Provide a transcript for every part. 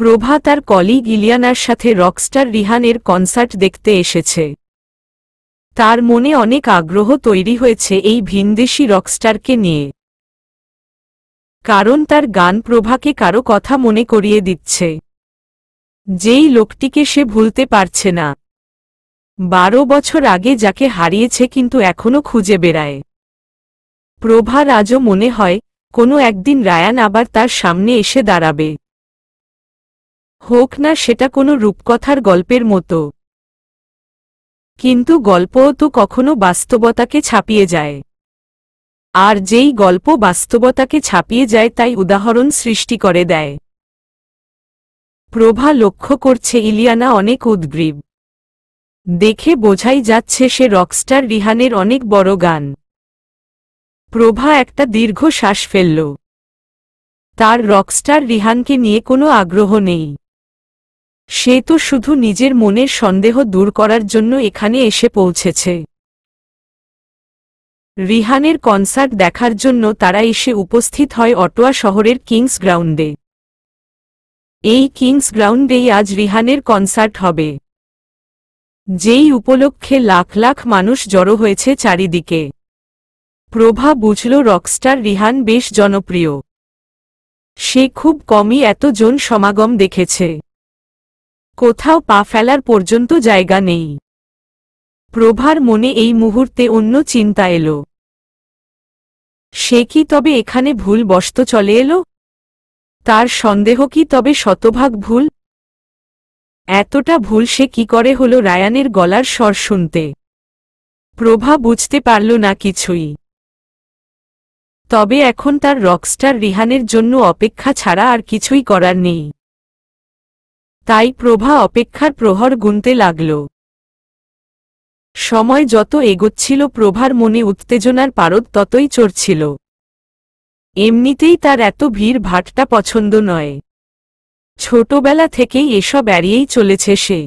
প্রভা তার কলিগ ইলিয়ানার সাথে Rockstar রিহানের concert দেখতে এসেছে তার মনে অনেক আগ্রহ তৈরি হয়েছে এই ভিনদেশি রকস্টারকে নিয়ে কারণ তার গান প্রভাকে কারো কথা মনে করিয়ে দিচ্ছে যেই লোকটিকে সে ভুলতে পারছে না বারো বছর আগে যাকে হারিয়েছে কিন্তু এখনও খুঁজে বেড়ায় প্রভা রাজও মনে হয় কোনো একদিন রায়ান আবার তার সামনে এসে দাঁড়াবে হোক না সেটা কোনো রূপকথার গল্পের মতো কিন্তু গল্পও তো কখনো বাস্তবতাকে ছাপিয়ে যায় আর যেই গল্প বাস্তবতাকে ছাপিয়ে যায় তাই উদাহরণ সৃষ্টি করে দেয় প্রভা লক্ষ্য করছে ইলিয়ানা অনেক উদ্গ্রীব দেখে বোঝাই যাচ্ছে সে রকস্টার রিহানের অনেক বড় গান প্রভা একটা দীর্ঘ শ্বাস ফেলল তার রকস্টার রিহানকে নিয়ে কোনো আগ্রহ নেই সে তো শুধু নিজের মনের সন্দেহ দূর করার জন্য এখানে এসে পৌঁছেছে রিহানের কনসার্ট দেখার জন্য তারা এসে উপস্থিত হয় অটোয়া শহরের কিংস গ্রাউন্ডে এই কিংস গ্রাউন্ডেই আজ রিহানের কনসার্ট হবে যেই উপলক্ষে লাখ লাখ মানুষ জড়ো হয়েছে চারিদিকে প্রভা বুঝল রকস্টার রিহান বেশ জনপ্রিয় সে খুব কমই এতজন সমাগম দেখেছে কোথাও পা ফেলার পর্যন্ত জায়গা নেই প্রভার মনে এই মুহূর্তে অন্য চিন্তা এলো সে কি তবে এখানে ভুল বস্ত চলে এলো তার সন্দেহ কি তবে শতভাগ ভুল এতটা ভুল সে কি করে হল রায়ানের গলার স্বর শুনতে প্রভা বুঝতে পারল না কিছুই তবে এখন তার রকস্টার রিহানের জন্য অপেক্ষা ছাড়া আর কিছুই করার নেই তাই প্রভা অপেক্ষার প্রহর গুনতে লাগল সময় যত এগোচ্ছিল প্রভার মনে উত্তেজনার পারদ ততই চড়ছিল এমনিতেই তার এত ভিড় ভাটটা পছন্দ নয় ছোটবেলা থেকেই এসব এড়িয়েই চলেছে সে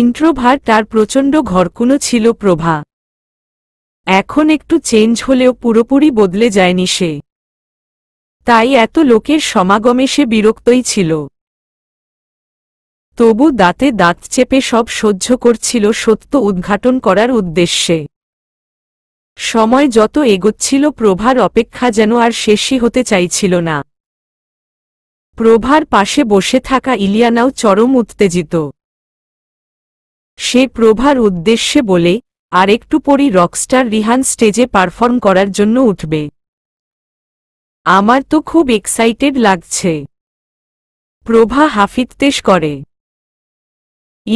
ইন্ট্রোভার তার প্রচণ্ড ঘরকুনো ছিল প্রভা এখন একটু চেঞ্জ হলেও পুরোপুরি বদলে যায়নি সে তাই এত লোকের সমাগমে সে বিরক্তই ছিল তবু দাঁতে দাঁত চেপে সব সহ্য করছিল সত্য উদ্ঘাটন করার উদ্দেশ্যে সময় যত এগোচ্ছিল প্রভার অপেক্ষা যেন আর শেষই হতে চাইছিল না প্রভার পাশে বসে থাকা ইলিয়ানাও চরম উত্তেজিত সে প্রভার উদ্দেশ্যে বলে আর একটু পরই রকস্টার রিহান স্টেজে পারফর্ম করার জন্য উঠবে আমার তো খুব এক্সাইটেড লাগছে প্রভা হাফিত্তেশ করে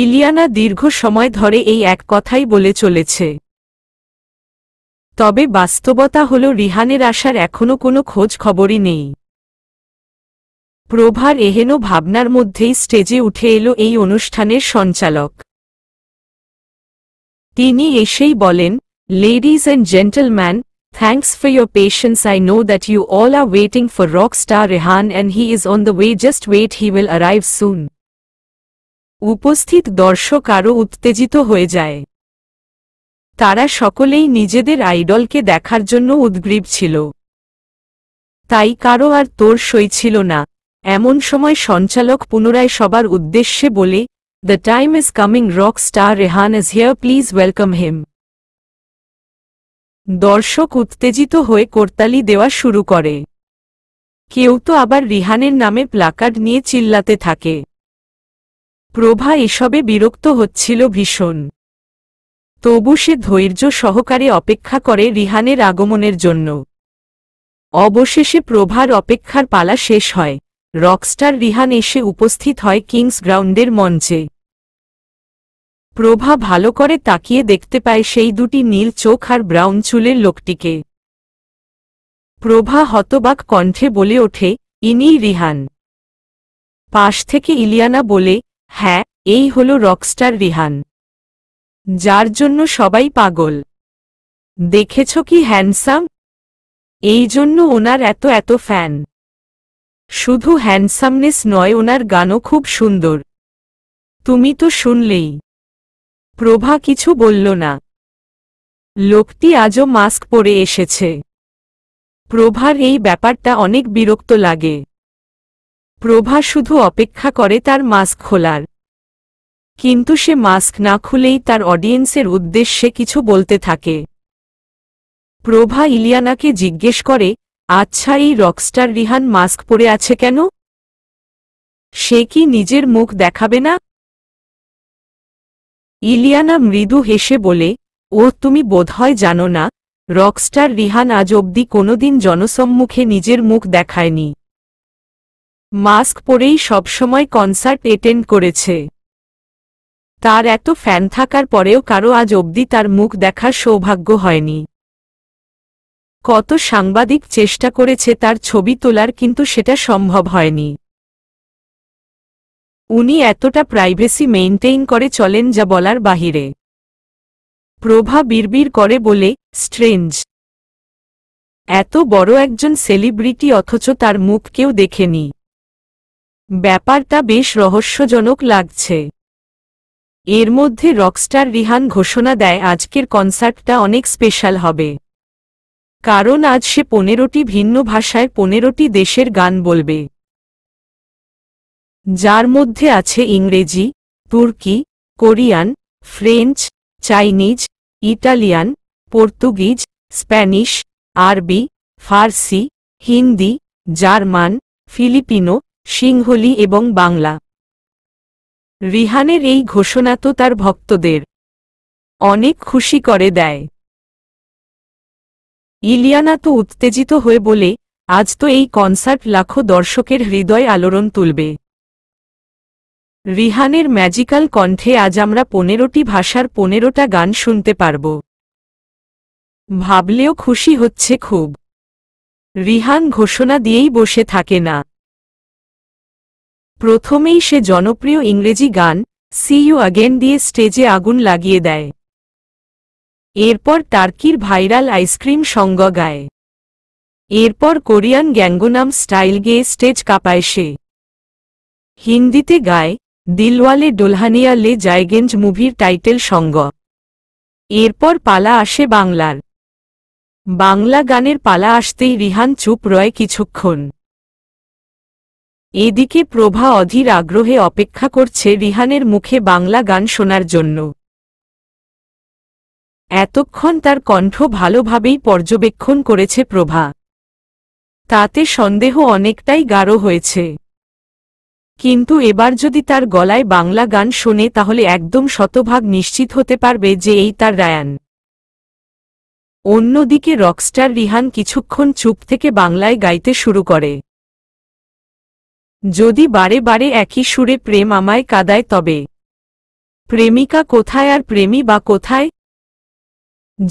ইলিয়ানা দীর্ঘ সময় ধরে এই এক কথাই বলে চলেছে তবে বাস্তবতা হল রিহানের আসার এখনও কোনো খোঁজ খবরই নেই প্রভার এহেন ভাবনার মধ্যেই স্টেজে উঠে এলো এই অনুষ্ঠানের সঞ্চালক তিনি এসেই বলেন ladies and gentleman thanks for your patience I know that you all are waiting for rock star Rehan and he is on the way just wait he will arrive soon উপস্থিত দর্শক আরও উত্তেজিত হয়ে যায় তারা সকলেই নিজেদের আইডলকে দেখার জন্য উদ্গ্রীব ছিল তাই কারো আর তোর সই ছিল না এমন সময় সঞ্চালক পুনরায় সবার উদ্দেশ্যে বলে the time is coming rock star Rehan is here please welcome him দর্শক উত্তেজিত হয়ে করতালি দেওয়া শুরু করে কেউ তো আবার রিহানের নামে প্লাকার্ড নিয়ে চিল্লাতে থাকে প্রভা এসবে বিরক্ত হচ্ছিল ভীষণ তবু সে ধৈর্য সহকারে অপেক্ষা করে রিহানের আগমনের জন্য অবশেষে প্রভার অপেক্ষার পালা শেষ হয় রকস্টার রিহান এসে উপস্থিত হয় কিংস গ্রাউন্ডের মঞ্চে প্রভা ভালো করে তাকিয়ে দেখতে পায় সেই দুটি নীল চোখ আর ব্রাউন চুলের লোকটিকে প্রভা হতবাক কণ্ঠে বলে ওঠে ইনি রিহান পাশ থেকে ইলিয়ানা বলে হ্যাঁ এই হল রকস্টার রিহান যার জন্য সবাই পাগল দেখেছ কি হ্যান্ডসাম এই জন্য ওনার এত এত ফ্যান শুধু হ্যান্ডসামনেস নয় ওনার গানও খুব সুন্দর তুমি তো শুনলেই প্রভা কিছু বলল না লোকটি আজও মাস্ক পরে এসেছে প্রভার এই ব্যাপারটা অনেক বিরক্ত লাগে প্রভা শুধু অপেক্ষা করে তার মাস্ক খোলার কিন্তু সে মাস্ক না খুলেই তার অডিয়েন্সের উদ্দেশ্যে কিছু বলতে থাকে প্রভা ইলিয়ানাকে জিজ্ঞেস করে আচ্ছা এই রকস্টার রিহান মাস্ক পরে আছে কেন সে কি নিজের মুখ দেখাবে না ইলিয়ানা মৃদু হেসে বলে ও তুমি বোধহয় জানো না রকস্টার রিহান আজ অবধি কোনোদিন জনসম্মুখে নিজের মুখ দেখায়নি মাস্ক পরেই সবসময় কনসার্ট এটেন্ড করেছে তার এত ফ্যান থাকার পরেও কারো আজ অবধি তার মুখ দেখার সৌভাগ্য হয়নি কত সাংবাদিক চেষ্টা করেছে তার ছবি তোলার কিন্তু সেটা সম্ভব হয়নি উনি এতটা প্রাইভেসি মেইনটেইন করে চলেন যা বলার বাহিরে প্রভা বিড়বিড় করে বলে স্ট্রেঞ্জ এত বড় একজন সেলিব্রিটি অথচ তার মুখ কেউ দেখেনি ব্যাপারটা বেশ রহস্যজনক লাগছে এর মধ্যে রকস্টার রিহান ঘোষণা দেয় আজকের কনসার্টটা অনেক স্পেশাল হবে কারণ আজ সে পনেরোটি ভিন্ন ভাষায় পনেরোটি দেশের গান বলবে যার মধ্যে আছে ইংরেজি তুর্কি Korean French Chinese Italian Portuguese Spanish আরবি ফার্সি হিন্দি জার্মান ফিলিপিনো সিংহলি এবং বাংলা রিহানের এই ঘোষণা তো তার ভক্তদের অনেক খুশি করে দেয় ইলিয়ানা তো উত্তেজিত হয়ে বলে আজ তো এই কনসার্ট লাখো দর্শকের হৃদয় আলোড়ন তুলবে রিহানের ম্যাজিক্যাল কণ্ঠে আজ আমরা পনেরোটি ভাষার পনেরোটা গান শুনতে পারব ভাবলেও খুশি হচ্ছে খুব রিহান ঘোষণা দিয়েই বসে থাকে না প্রথমেই সে জনপ্রিয় ইংরেজি গান সি ইউ আগেন দিয়ে স্টেজে আগুন লাগিয়ে দেয় এরপর টার্কির ভাইরাল আইসক্রিম সঙ্গ গায় এরপর কোরিয়ান গ্যাঙ্গোনাম স্টাইল গেয়ে স্টেজ কাঁপায় সে হিন্দিতে গায় দিলওয়ালে ডোলহানিয়া লে জায়গেঞ্জ মুভির টাইটেল সঙ্গ এরপর পালা আসে বাংলার বাংলা গানের পালা আসতেই রিহান চুপ রয় কিছুক্ষণ এদিকে প্রভা অধীর আগ্রহে অপেক্ষা করছে রিহানের মুখে বাংলা গান শোনার জন্য এতক্ষণ তার কণ্ঠ ভালোভাবেই পর্যবেক্ষণ করেছে প্রভা তাতে সন্দেহ অনেকটাই গাঢ় হয়েছে কিন্তু এবার যদি তার গলায় বাংলা গান শোনে তাহলে একদম শতভাগ নিশ্চিত হতে পারবে যে এই তার রায়ান অন্যদিকে রকস্টার রিহান কিছুক্ষণ চুপ থেকে বাংলায় গাইতে শুরু করে যদি বারে বারে একই সুরে প্রেম আমায় কাদায় তবে প্রেমিকা কোথায় আর প্রেমী বা কোথায়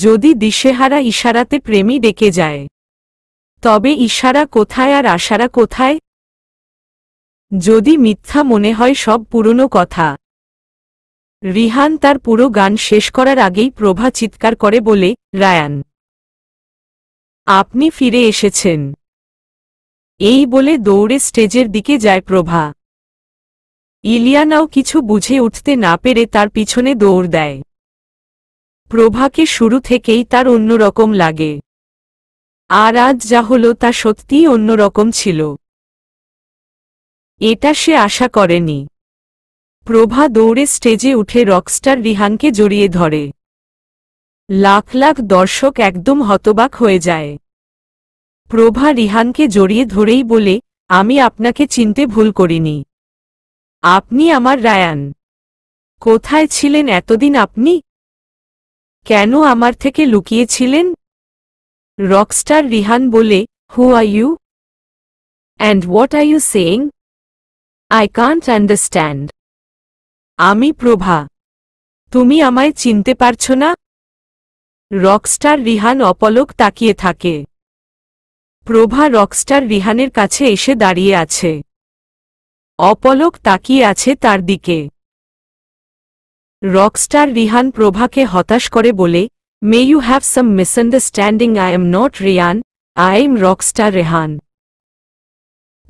যদি দিশেহারা ইশারাতে প্রেমী ডেকে যায় তবে ইশারা কোথায় আর আশারা কোথায় যদি মিথ্যা মনে হয় সব পুরনো কথা রিহান তার পুরো গান শেষ করার আগেই প্রভা চিৎকার করে বলে রায়ান আপনি ফিরে এসেছেন এই বলে দৌড়ে স্টেজের দিকে যায় প্রভা ইলিয়ানাও কিছু বুঝে উঠতে না পেরে তার পিছনে দৌড় দেয় প্রভাকে শুরু থেকেই তার অন্যরকম লাগে আর আজ যা হল তা সত্যিই অন্যরকম ছিল এটা সে আশা করেনি প্রভা দৌড়ে স্টেজে উঠে রকস্টার রিহানকে জড়িয়ে ধরে লাখ লাখ দর্শক একদম হতবাক হয়ে যায় প্রভা রিহানকে জড়িয়ে ধরেই বলে আমি আপনাকে চিনতে ভুল করিনি আপনি আমার রায়ান কোথায় ছিলেন এতদিন আপনি কেন আমার থেকে লুকিয়েছিলেন রকস্টার রিহান বলে who are you and what are you saying I can't understand আমি প্রভা তুমি আমায় চিনতে পারছ না রকস্টার রিহান অপলক তাকিয়ে থাকে প্রভা রকস্টার রিহানের কাছে এসে দাঁড়িয়ে আছে অপলক তাকিয়ে আছে তার দিকে রকস্টার রিহান প্রভাকে হতাশ করে বলে may you have some misunderstanding I am not Riyan I am rockstar Rehan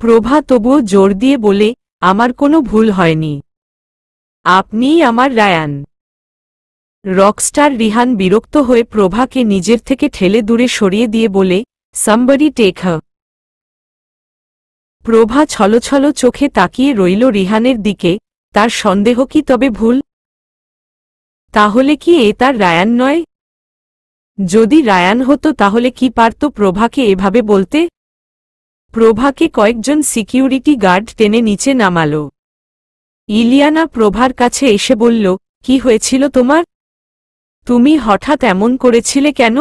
Prabha তবুও জোর দিয়ে বলে আমার কোনো ভুল হয়নি আপনিই আমার রায়ান রকস্টার রিহান বিরক্ত হয়ে প্রভাকে নিজের থেকে ঠেলে দূরে সরিয়ে দিয়ে বলে সাম্বারি টেক হা প্রভা ছলছল চোখে তাকিয়ে রইল রিহানের দিকে তার সন্দেহ কি তবে ভুল তাহলে কি এ তার রায়ান নয় যদি রায়ান হতো তাহলে কি পারত প্রভাকে এভাবে বলতে প্রভাকে কয়েকজন সিকিউরিটি গার্ড টেনে নিচে নামাল ইলিয়ানা প্রভার কাছে এসে বলল কি হয়েছিল তোমার তুমি হঠাৎ এমন করেছিলে কেন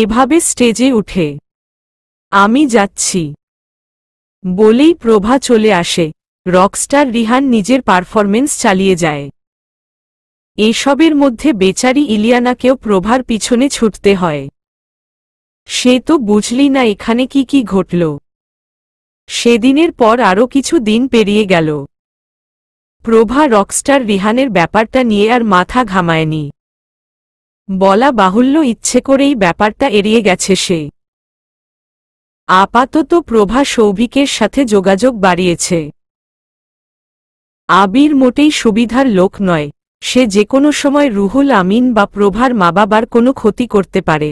এভাবে স্টেজে উঠে আমি যাচ্ছি বলেই প্রভা চলে আসে রকস্টার রিহান নিজের পারফরমেন্স চালিয়ে যায় এসবের মধ্যে বেচারি ইলিয়ানাকেও প্রভার পিছনে ছুটতে হয় সে তো বুঝলি না এখানে কি কি ঘটল সেদিনের পর আরও কিছু দিন পেরিয়ে গেল প্রভা রকস্টার রিহানের ব্যাপারটা নিয়ে আর মাথা ঘামায়নি বলা বাহুল্য ইচ্ছে করেই ব্যাপারটা এড়িয়ে গেছে সে আপাতত প্রভা সৌভিকের সাথে যোগাযোগ বাড়িয়েছে আবির মোটেই সুবিধার লোক নয় সে যে কোনো সময় রুহুল আমিন বা প্রভার মা বাবার কোনো ক্ষতি করতে পারে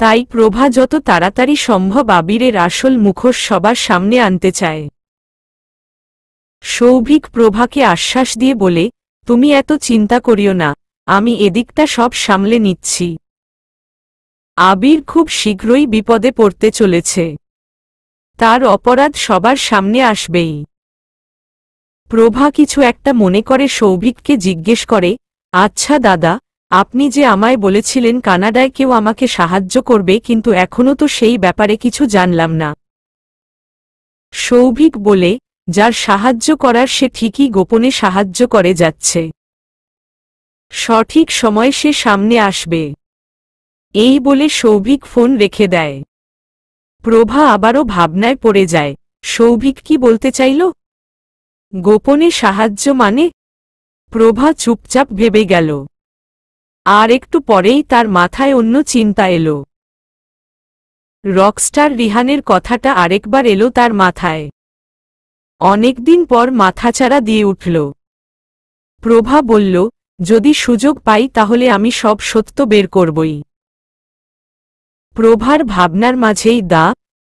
তাই প্রভা যত তাড়াতাড়ি সম্ভব আবিরের আসল মুখোশ সবার সামনে আনতে চায় সৌভিক প্রভাকে আশ্বাস দিয়ে বলে তুমি এত চিন্তা করিও না আমি এদিকটা সব সামলে নিচ্ছি আবির খুব শীঘ্রই বিপদে পড়তে চলেছে তার অপরাধ সবার সামনে আসবেই প্রভা কিছু একটা মনে করে সৌভিককে জিজ্ঞেস করে আচ্ছা দাদা আপনি যে আমায় বলেছিলেন কানাডায় কেউ আমাকে সাহায্য করবে কিন্তু এখনও তো সেই ব্যাপারে কিছু জানলাম না সৌভিক বলে যার সাহায্য করার সে ঠিকই গোপনে সাহায্য করে যাচ্ছে সঠিক সময় সে সামনে আসবে এই বলে সৌভিক ফোন রেখে দেয় প্রভা আবারও ভাবনায় পড়ে যায় সৌভিক কি বলতে চাইল গোপনে সাহায্য মানে প্রভা চুপচাপ ভেবে গেল আর একটু পরেই তার মাথায় অন্য চিন্তা এলো রকস্টার রিহানের কথাটা আরেকবার এলো তার মাথায় অনেকদিন পর মাথাচাড়া দিয়ে উঠল প্রভা বলল যদি সুযোগ পাই তাহলে আমি সব সত্য বের করবই প্রভার ভাবনার মাঝেই দা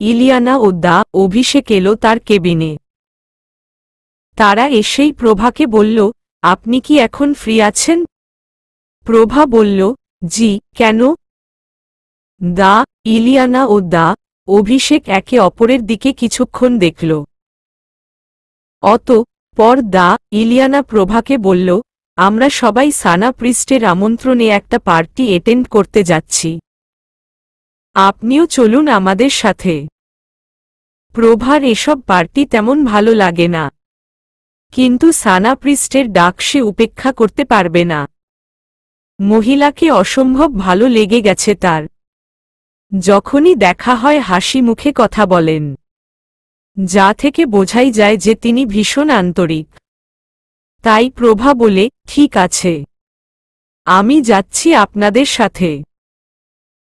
ইলিয়ানা ও দা অভিষেক এলো তার কেবিনে তারা এসেই প্রভাকে বলল আপনি কি এখন ফ্রি আছেন প্রভা বলল জি কেন দা ইলিয়ানা ও দা অভিষেক একে অপরের দিকে কিছুক্ষণ দেখল অত পর দা ইলিয়ানা প্রভাকে বলল আমরা সবাই সানা পৃষ্ঠের আমন্ত্রণে একটা পার্টি এটেন্ড করতে যাচ্ছি আপনিও চলুন আমাদের সাথে প্রভার এসব পার্টি তেমন ভালো লাগে না কিন্তু সানা পৃষ্ঠের ডাক সে উপেক্ষা করতে পারবে না মহিলাকে অসম্ভব ভালো লেগে গেছে তার যখনই দেখা হয় হাসি মুখে কথা বলেন যা থেকে বোঝাই যায় যে তিনি ভীষণ আন্তরিক তাই প্রভা বলে ঠিক আছে আমি যাচ্ছি আপনাদের সাথে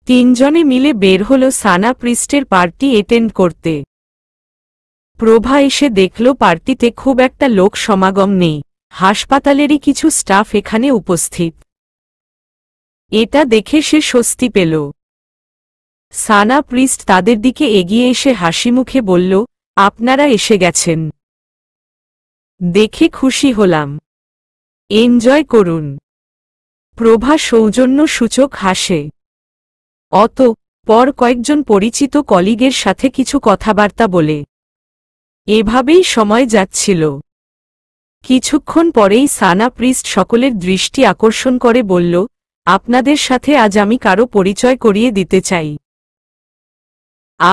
তিনজনে মিলে বের হল সানা পৃষ্ঠের পার্টি এটেন্ড করতে প্রভা এসে দেখল পার্টিতে খুব একটা লোক সমাগম নেই হাসপাতালেরই কিছু স্টাফ এখানে উপস্থিত এটা দেখে সে স্বস্তি পেল সানা প্রিস্ট তাদের দিকে এগিয়ে এসে হাসি মুখে বলল আপনারা এসে গেছেন দেখে খুশি হলাম এনজয় করুন প্রভা সৌজন্য সূচক হাসে অত পর কয়েকজন পরিচিত কলিগের সাথে কিছু কথাবার্তা বলে এভাবেই সময় যাচ্ছিল কিছুক্ষণ পরেই সানা প্রিস্ট সকলের দৃষ্টি আকর্ষণ করে বলল আপনাদের সাথে আজ আমি কারো পরিচয় করিয়ে দিতে চাই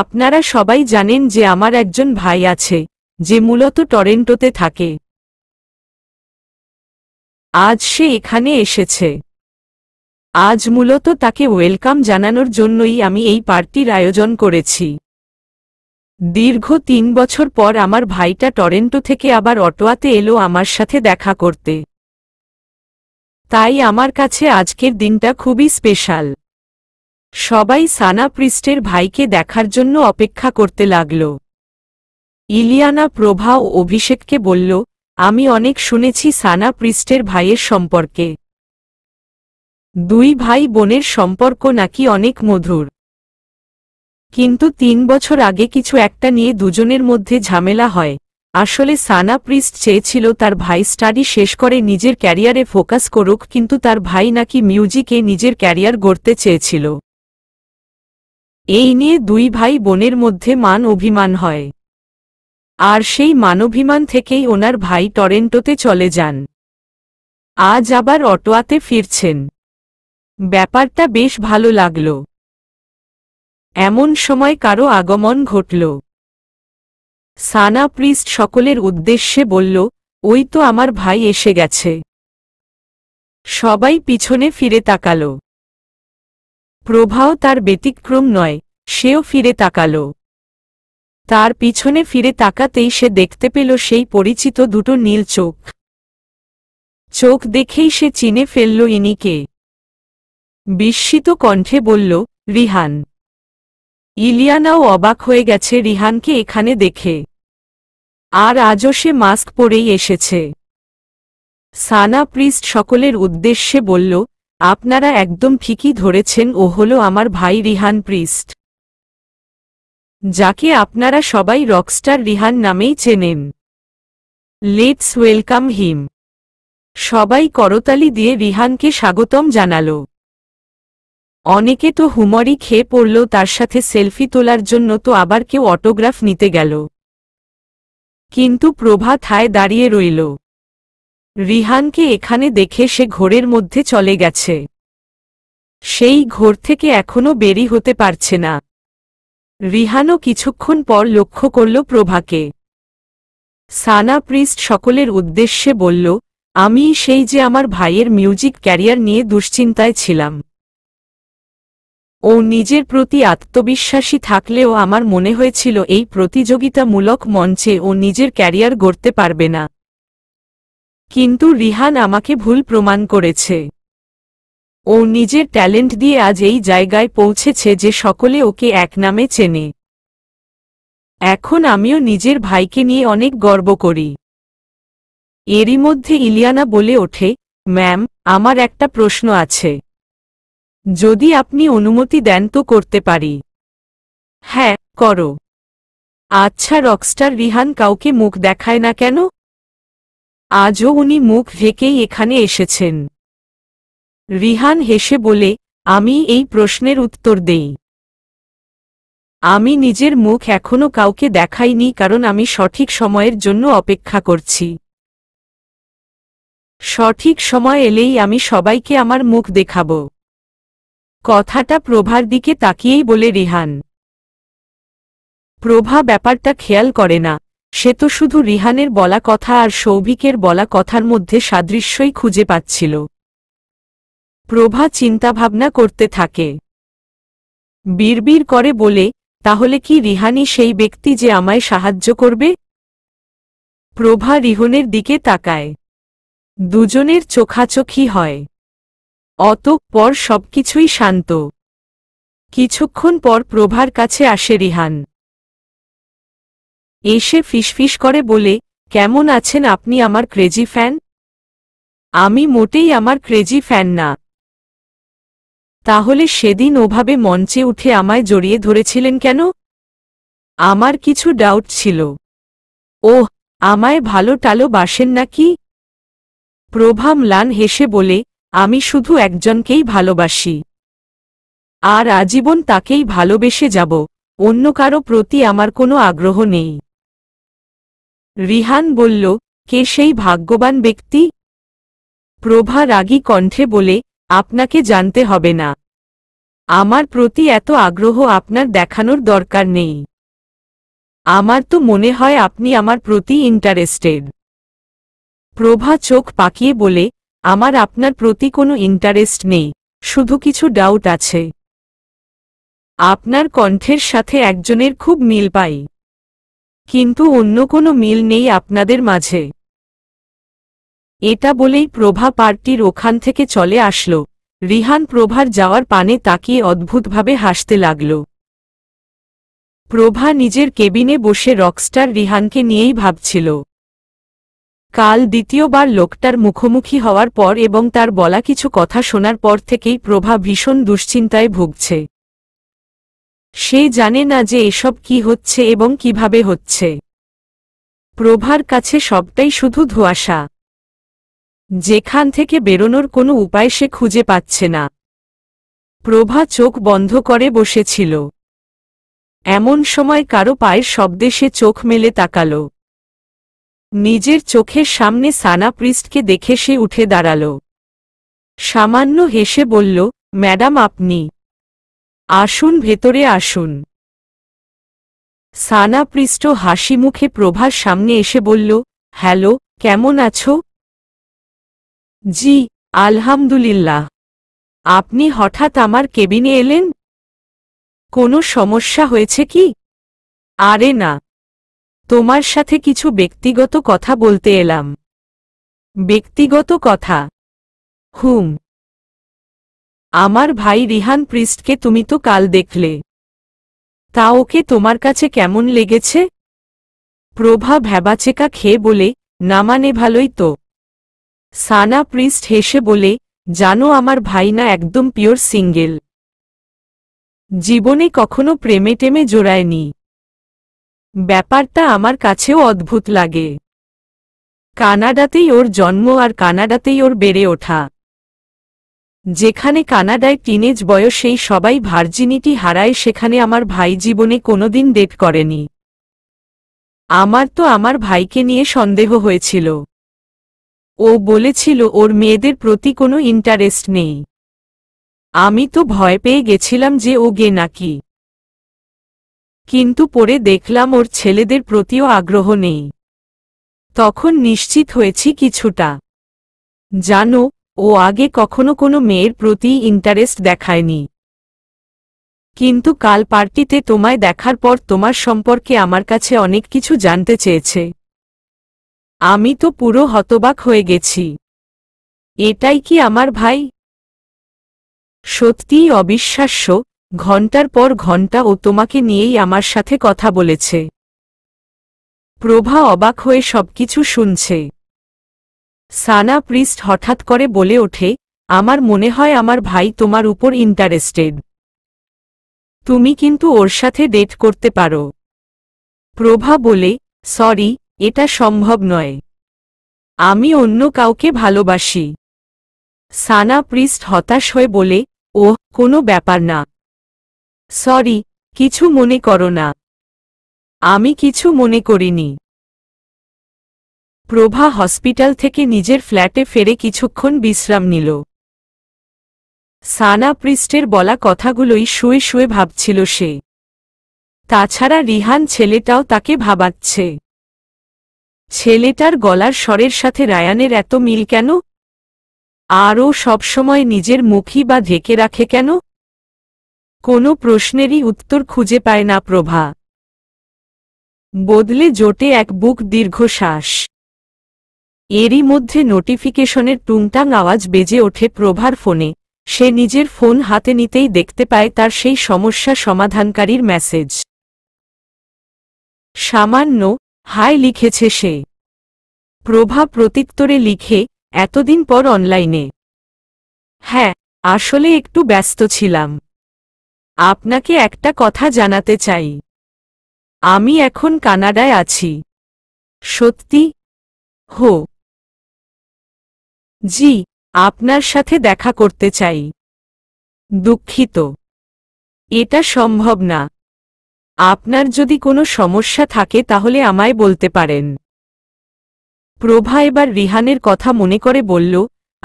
আপনারা সবাই জানেন যে আমার একজন ভাই আছে যে মূলত টরেন্টোতে থাকে আজ সে এখানে এসেছে আজ মূলত তাকে ওয়েলকাম জানানোর জন্যই আমি এই পার্টির আয়োজন করেছি দীর্ঘ তিন বছর পর আমার ভাইটা টরেন্টো থেকে আবার অটোয়াতে এলো আমার সাথে দেখা করতে তাই আমার কাছে আজকের দিনটা খুবই স্পেশাল সবাই সানা পৃষ্ঠের ভাইকে দেখার জন্য অপেক্ষা করতে লাগলো ইলিয়ানা প্রভা ও অভিষেককে বলল আমি অনেক শুনেছি সানা পৃষ্ঠের ভাইয়ের সম্পর্কে দুই ভাই বোনের সম্পর্ক নাকি অনেক মধুর কিন্তু তিন বছর আগে কিছু একটা নিয়ে দুজনের মধ্যে ঝামেলা হয় আসলে সানা প্রিস্ট চেয়েছিল তার ভাই স্টাডি শেষ করে নিজের ক্যারিয়ারে ফোকাস করুক কিন্তু তার ভাই নাকি মিউজিকে নিজের ক্যারিয়ার গড়তে চেয়েছিল এই নিয়ে দুই ভাই বোনের মধ্যে মান অভিমান হয় আর সেই মানভিমান থেকেই ওনার ভাই টরেন্টোতে চলে যান আজ আবার অটোয়াতে ফিরছেন ব্যাপারটা বেশ ভালো লাগল এমন সময় কারো আগমন ঘটল সানা প্রিস্ট সকলের উদ্দেশ্যে বলল ওই তো আমার ভাই এসে গেছে সবাই পিছনে ফিরে তাকাল প্রভাও তার ব্যতিক্রম নয় সেও ফিরে তাকালো তার পিছনে ফিরে তাকাতেই সে দেখতে পেল সেই পরিচিত দুটো নীল চোখ চোখ দেখেই সে চিনে ফেলল ইনিকে বিস্মিত কণ্ঠে বলল রিহান ইলিয়ানাও অবাক হয়ে গেছে রিহানকে এখানে দেখে আর আজও সে মাস্ক পরেই এসেছে সানা প্রিস্ট সকলের উদ্দেশ্যে বলল আপনারা একদম ঠিকই ধরেছেন ও হলো আমার ভাই রিহান প্রিস্ট যাকে আপনারা সবাই রকস্টার রিহান নামেই চেনেন লেটস ওয়েলকাম হিম সবাই করতালি দিয়ে রিহানকে স্বাগতম জানাল অনেকে তো হুমরি খেয়ে পড়ল তার সাথে সেলফি তোলার জন্য তো আবার কেউ অটোগ্রাফ নিতে গেল কিন্তু প্রভা থায় দাঁড়িয়ে রইল রিহানকে এখানে দেখে সে ঘোরের মধ্যে চলে গেছে সেই ঘোর থেকে এখনও বেরি হতে পারছে না রিহানও কিছুক্ষণ পর লক্ষ্য করল প্রভাকে সানা প্রিস্ট সকলের উদ্দেশ্যে বলল আমি সেই যে আমার ভাইয়ের মিউজিক ক্যারিয়ার নিয়ে দুশ্চিন্তায় ছিলাম ও নিজের প্রতি আত্মবিশ্বাসী থাকলেও আমার মনে হয়েছিল এই প্রতিযোগিতামূলক মঞ্চে ও নিজের ক্যারিয়ার গড়তে পারবে না কিন্তু রিহান আমাকে ভুল প্রমাণ করেছে ও নিজের ট্যালেন্ট দিয়ে আজ এই জায়গায় পৌঁছেছে যে সকলে ওকে এক নামে চেনে এখন আমিও নিজের ভাইকে নিয়ে অনেক গর্ব করি এরই মধ্যে ইলিয়ানা বলে ওঠে ম্যাম আমার একটা প্রশ্ন আছে যদি আপনি অনুমতি দেন তো করতে পারি হ্যাঁ করো আচ্ছা রকস্টার রিহান কাউকে মুখ দেখায় না কেন আজও উনি মুখ ঢেকেই এখানে এসেছেন রিহান হেসে বলে আমি এই প্রশ্নের উত্তর দেই আমি নিজের মুখ এখনো কাউকে দেখাইনি কারণ আমি সঠিক সময়ের জন্য অপেক্ষা করছি সঠিক সময় এলেই আমি সবাইকে আমার মুখ দেখাব কথাটা প্রভার দিকে তাকিয়েই বলে রিহান প্রভা ব্যাপারটা খেয়াল করে না সে তো শুধু রিহানের বলা কথা আর সৌভিকের বলা কথার মধ্যে সাদৃশ্যই খুঁজে পাচ্ছিল প্রভা চিন্তাভাবনা করতে থাকে বিড়বিড় করে বলে তাহলে কি রিহানি সেই ব্যক্তি যে আমায় সাহায্য করবে প্রভা রিহনের দিকে তাকায় দুজনের চোখাচোখি হয় অতঃপর সবকিছুই শান্ত কিছুক্ষণ পর প্রভার কাছে আসে রিহান এসে ফিসফিস করে বলে কেমন আছেন আপনি আমার ক্রেজি ফ্যান আমি মোটেই আমার ক্রেজি ফ্যান না তাহলে সেদিন ওভাবে মঞ্চে উঠে আমায় জড়িয়ে ধরেছিলেন কেন আমার কিছু ডাউট ছিল ওহ আমায় ভালো টালো বাসেন নাকি প্রভা ম্লান হেসে বলে আমি শুধু একজনকেই ভালোবাসি আর আজীবন তাকেই ভালোবেসে যাব অন্য কারো প্রতি আমার কোনো আগ্রহ নেই রিহান বলল কে সেই ভাগ্যবান ব্যক্তি প্রভা রাগী কণ্ঠে বলে আপনাকে জানতে হবে না আমার প্রতি এত আগ্রহ আপনার দেখানোর দরকার নেই আমার তো মনে হয় আপনি আমার প্রতি ইন্টারেস্টেড প্রভা চোখ পাকিয়ে বলে আমার আপনার প্রতি কোনো ইন্টারেস্ট নেই শুধু কিছু ডাউট আছে আপনার কণ্ঠের সাথে একজনের খুব মিল পাই কিন্তু অন্য কোনো মিল নেই আপনাদের মাঝে এটা বলেই প্রভা পার্টির ওখান থেকে চলে আসল রিহান প্রভার যাওয়ার পানে তাকিয়ে অদ্ভুতভাবে হাসতে লাগল প্রভা নিজের কেবিনে বসে রকস্টার রিহানকে নিয়েই ভাবছিল কাল দ্বিতীয়বার লোকটার মুখোমুখি হওয়ার পর এবং তার বলা কিছু কথা শোনার পর থেকেই প্রভা ভীষণ দুশ্চিন্তায় ভুগছে সে জানে না যে এসব কি হচ্ছে এবং কিভাবে হচ্ছে প্রভার কাছে সবটাই শুধু ধোয়াশা যেখান থেকে বেরোনোর কোনো উপায় সে খুঁজে পাচ্ছে না প্রভা চোখ বন্ধ করে বসেছিল এমন সময় কারো পায়ের শব্দে সে চোখ মেলে তাকাল নিজের চোখের সামনে সানা প্রিস্টকে দেখে সে উঠে দাঁড়াল সামান্য হেসে বলল ম্যাডাম আপনি আসুন ভেতরে আসুন সানা পৃষ্ঠ হাসি মুখে প্রভার সামনে এসে বলল হ্যালো কেমন আছো জি আলহামদুলিল্লাহ আপনি হঠাৎ আমার কেবিনে এলেন কোনো সমস্যা হয়েছে কি আরে না তোমার সাথে কিছু ব্যক্তিগত কথা বলতে এলাম ব্যক্তিগত কথা হুম আমার ভাই রিহান প্রিস্টকে তুমি তো কাল দেখলে তা ওকে তোমার কাছে কেমন লেগেছে প্রভা ভ্যাবাচেকা খেয়ে বলে নামানে ভালোই তো সানা প্রিস্ট হেসে বলে জানো আমার ভাই না একদম পিওর সিঙ্গেল জীবনে কখনো প্রেমে টেমে জোড়ায়নি ব্যাপারটা আমার কাছেও অদ্ভুত লাগে কানাডাতেই ওর জন্ম আর কানাডাতেই ওর বেড়ে ওঠা যেখানে কানাডায় টিনেজ বয়সেই সবাই ভার্জিনিটি হারায় সেখানে আমার ভাই জীবনে কোনোদিন ডেট করেনি আমার তো আমার ভাইকে নিয়ে সন্দেহ হয়েছিল ও বলেছিল ওর মেয়েদের প্রতি কোনো ইন্টারেস্ট নেই আমি তো ভয় পেয়ে গেছিলাম যে ও গে নাকি কিন্তু পরে দেখলাম ওর ছেলেদের প্রতিও আগ্রহ নেই তখন নিশ্চিত হয়েছি কিছুটা জানো ও আগে কখনো কোনো মেয়ের প্রতি ইন্টারেস্ট দেখায়নি কিন্তু কাল পার্টিতে তোমায় দেখার পর তোমার সম্পর্কে আমার কাছে অনেক কিছু জানতে চেয়েছে আমি তো পুরো হতবাক হয়ে গেছি এটাই কি আমার ভাই সত্যিই অবিশ্বাস্য ঘন্টার পর ঘন্টা ও তোমাকে নিয়েই আমার সাথে কথা বলেছে প্রভা অবাক হয়ে সবকিছু শুনছে সানা প্রিস্ট হঠাৎ করে বলে ওঠে আমার মনে হয় আমার ভাই তোমার উপর ইন্টারেস্টেড তুমি কিন্তু ওর সাথে ডেট করতে পারো প্রভা বলে সরি এটা সম্ভব নয় আমি অন্য কাউকে ভালোবাসি সানা প্রিস্ট হতাশ হয়ে বলে ও কোনো ব্যাপার না সরি কিছু মনে করো না আমি কিছু মনে করিনি প্রভা হসপিটাল থেকে নিজের ফ্ল্যাটে ফেরে কিছুক্ষণ বিশ্রাম নিল সানা পৃষ্ঠের বলা কথাগুলোই শুয়ে শুয়ে ভাবছিল সে তাছাড়া রিহান ছেলেটাও তাকে ভাবাচ্ছে ছেলেটার গলার স্বরের সাথে রায়ানের এত মিল কেন আরও সবসময় নিজের মুখি বা ঢেকে রাখে কেন কোনো প্রশ্নেরই উত্তর খুঁজে পায় না প্রভা বদলে জোটে এক বুক দীর্ঘশ্বাস এরই মধ্যে নোটিফিকেশনের টুংটাং আওয়াজ বেজে ওঠে প্রভার ফোনে সে নিজের ফোন হাতে নিতেই দেখতে পায় তার সেই সমস্যা সমাধানকারীর মেসেজ সামান্য হাই লিখেছে সে প্রভা প্রতিত্তরে লিখে এতদিন পর অনলাইনে হ্যাঁ আসলে একটু ব্যস্ত ছিলাম আপনাকে একটা কথা জানাতে চাই আমি এখন কানাডায় আছি সত্যি হো জি আপনার সাথে দেখা করতে চাই দুঃখিত এটা সম্ভব না আপনার যদি কোনো সমস্যা থাকে তাহলে আমায় বলতে পারেন প্রভা এবার রিহানের কথা মনে করে বলল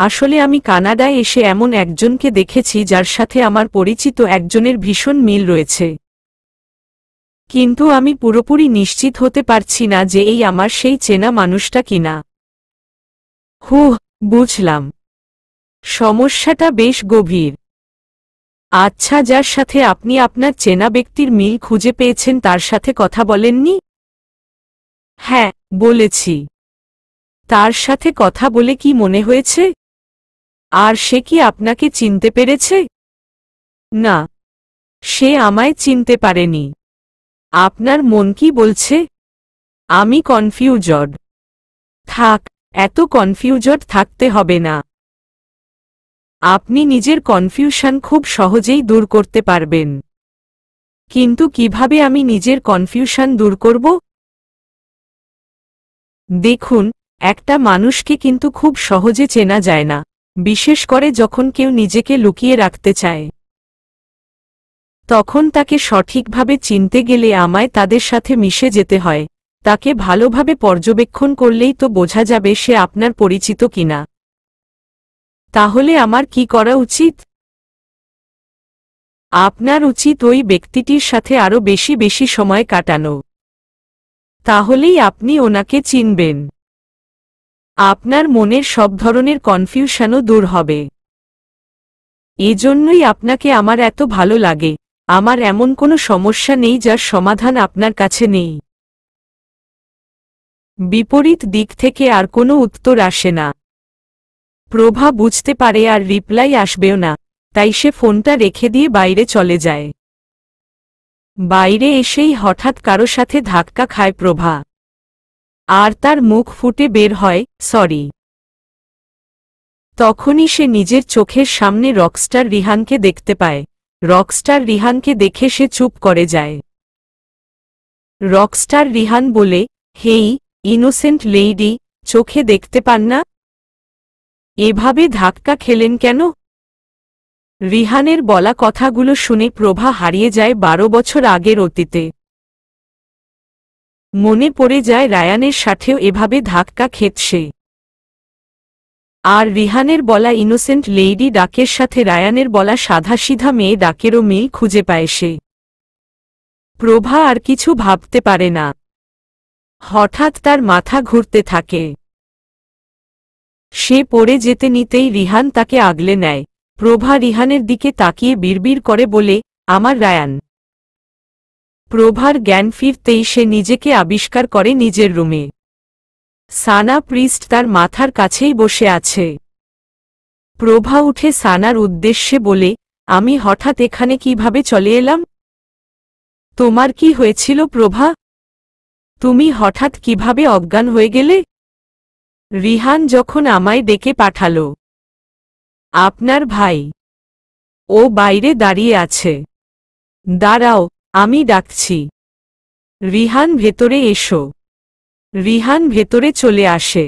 আসলে আমি কানাডায় এসে এমন একজনকে দেখেছি যার সাথে আমার পরিচিত একজনের ভীষণ মিল রয়েছে কিন্তু আমি পুরোপুরি নিশ্চিত হতে পারছি না যে এই আমার সেই চেনা মানুষটা কিনা হু বুঝলাম সমস্যাটা বেশ গভীর আচ্ছা যার সাথে আপনি আপনার চেনা ব্যক্তির মিল খুঁজে পেয়েছেন তার সাথে কথা বলেননি হ্যাঁ বলেছি তার সাথে কথা বলে কি মনে হয়েছে আর সে কি আপনাকে চিনতে পেরেছে না সে আমায় চিনতে পারেনি আপনার মন কি বলছে আমি কনফিউজড থাক এত কনফিউজড থাকতে হবে না আপনি নিজের কনফিউশন খুব সহজেই দূর করতে পারবেন কিন্তু কিভাবে আমি নিজের কনফিউশন দূর করব দেখুন একটা মানুষকে কিন্তু খুব সহজে চেনা যায় না বিশেষ করে যখন কেউ নিজেকে লুকিয়ে রাখতে চায় তখন তাকে সঠিকভাবে চিনতে গেলে আমায় তাদের সাথে মিশে যেতে হয় তাকে ভালোভাবে পর্যবেক্ষণ করলেই তো বোঝা যাবে সে আপনার পরিচিত কিনা তাহলে আমার কি করা উচিত আপনার উচিত ওই ব্যক্তিটির সাথে আরও বেশি বেশি সময় কাটানো তাহলেই আপনি ওনাকে চিনবেন আপনার মনের সব ধরনের কনফিউশনও দূর হবে এজন্যই আপনাকে আমার এত ভালো লাগে আমার এমন কোনো সমস্যা নেই যার সমাধান আপনার কাছে নেই বিপরীত দিক থেকে আর কোনো উত্তর আসে না প্রভা বুঝতে পারে আর রিপ্লাই আসবেও না তাই সে ফোনটা রেখে দিয়ে বাইরে চলে যায় বাইরে এসেই হঠাৎ কারো সাথে ধাক্কা খায় প্রভা আর তার মুখ ফুটে বের হয় সরি তখনই সে নিজের চোখের সামনে রকস্টার রিহানকে দেখতে পায় রকস্টার রিহানকে দেখে সে চুপ করে যায় রকস্টার রিহান বলে হেই ইনোসেন্ট লেইডি চোখে দেখতে পান না এভাবে ধাক্কা খেলেন কেন রিহানের বলা কথাগুলো শুনে প্রভা হারিয়ে যায় বারো বছর আগের অতীতে মনে পড়ে যায় রায়ানের সাথেও এভাবে ধাক্কা খেতছে সে আর রিহানের বলা ইনোসেন্ট লেডি ডাকের সাথে রায়ানের বলা সাধাসিধা মেয়ে ডাকেরও মেয়ে খুঁজে পায় সে প্রভা আর কিছু ভাবতে পারে না হঠাৎ তার মাথা ঘুরতে থাকে সে পড়ে যেতে নিতেই রিহান তাকে আগলে নেয় প্রভা রিহানের দিকে তাকিয়ে বিড়বিড় করে বলে আমার রায়ান প্রভার জ্ঞান ফিরতেই সে নিজেকে আবিষ্কার করে নিজের রুমে সানা প্রিস্ট তার মাথার কাছেই বসে আছে প্রভা উঠে সানার উদ্দেশ্যে বলে আমি হঠাৎ এখানে কিভাবে চলে এলাম তোমার কি হয়েছিল প্রভা তুমি হঠাৎ কিভাবে অজ্ঞান হয়ে গেলে রিহান যখন আমায় ডেকে পাঠাল আপনার ভাই ও বাইরে দাঁড়িয়ে আছে দাঁড়াও আমি ডাকছি রিহান ভেতরে এসো রিহান ভেতরে চলে আসে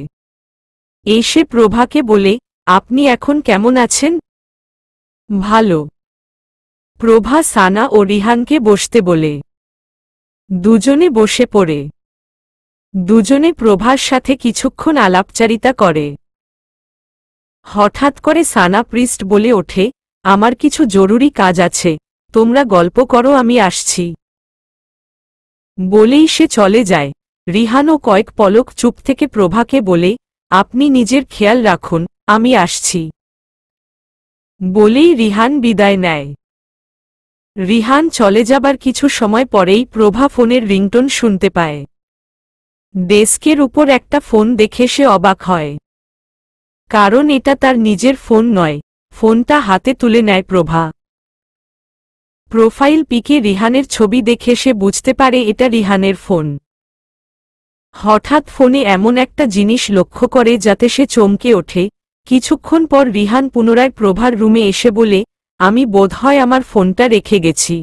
এসে প্রভাকে বলে আপনি এখন কেমন আছেন ভালো প্রভা সানা ও রিহানকে বসতে বলে দুজনে বসে পড়ে দুজনে প্রভার সাথে কিছুক্ষণ আলাপচারিতা করে হঠাৎ করে সানা প্রিস্ট বলে ওঠে আমার কিছু জরুরি কাজ আছে তোমরা গল্প করো আমি আসছি বলেই সে চলে যায় রিহানও কয়েক পলক চুপ থেকে প্রভাকে বলে আপনি নিজের খেয়াল রাখুন আমি আসছি বলেই রিহান বিদায় নেয় রিহান চলে যাবার কিছু সময় পরেই প্রভা ফোনের রিংটোন শুনতে পায় ডেস্কের উপর একটা ফোন দেখে সে অবাক হয় কারণ এটা তার নিজের ফোন নয় ফোনটা হাতে তুলে নেয় প্রভা প্রোফাইল পিকে রিহানের ছবি দেখে সে বুঝতে পারে এটা রিহানের ফোন হঠাৎ ফোনে এমন একটা জিনিস লক্ষ্য করে যাতে সে চমকে ওঠে কিছুক্ষণ পর রিহান পুনরায় প্রভার রুমে এসে বলে আমি বোধহয় আমার ফোনটা রেখে গেছি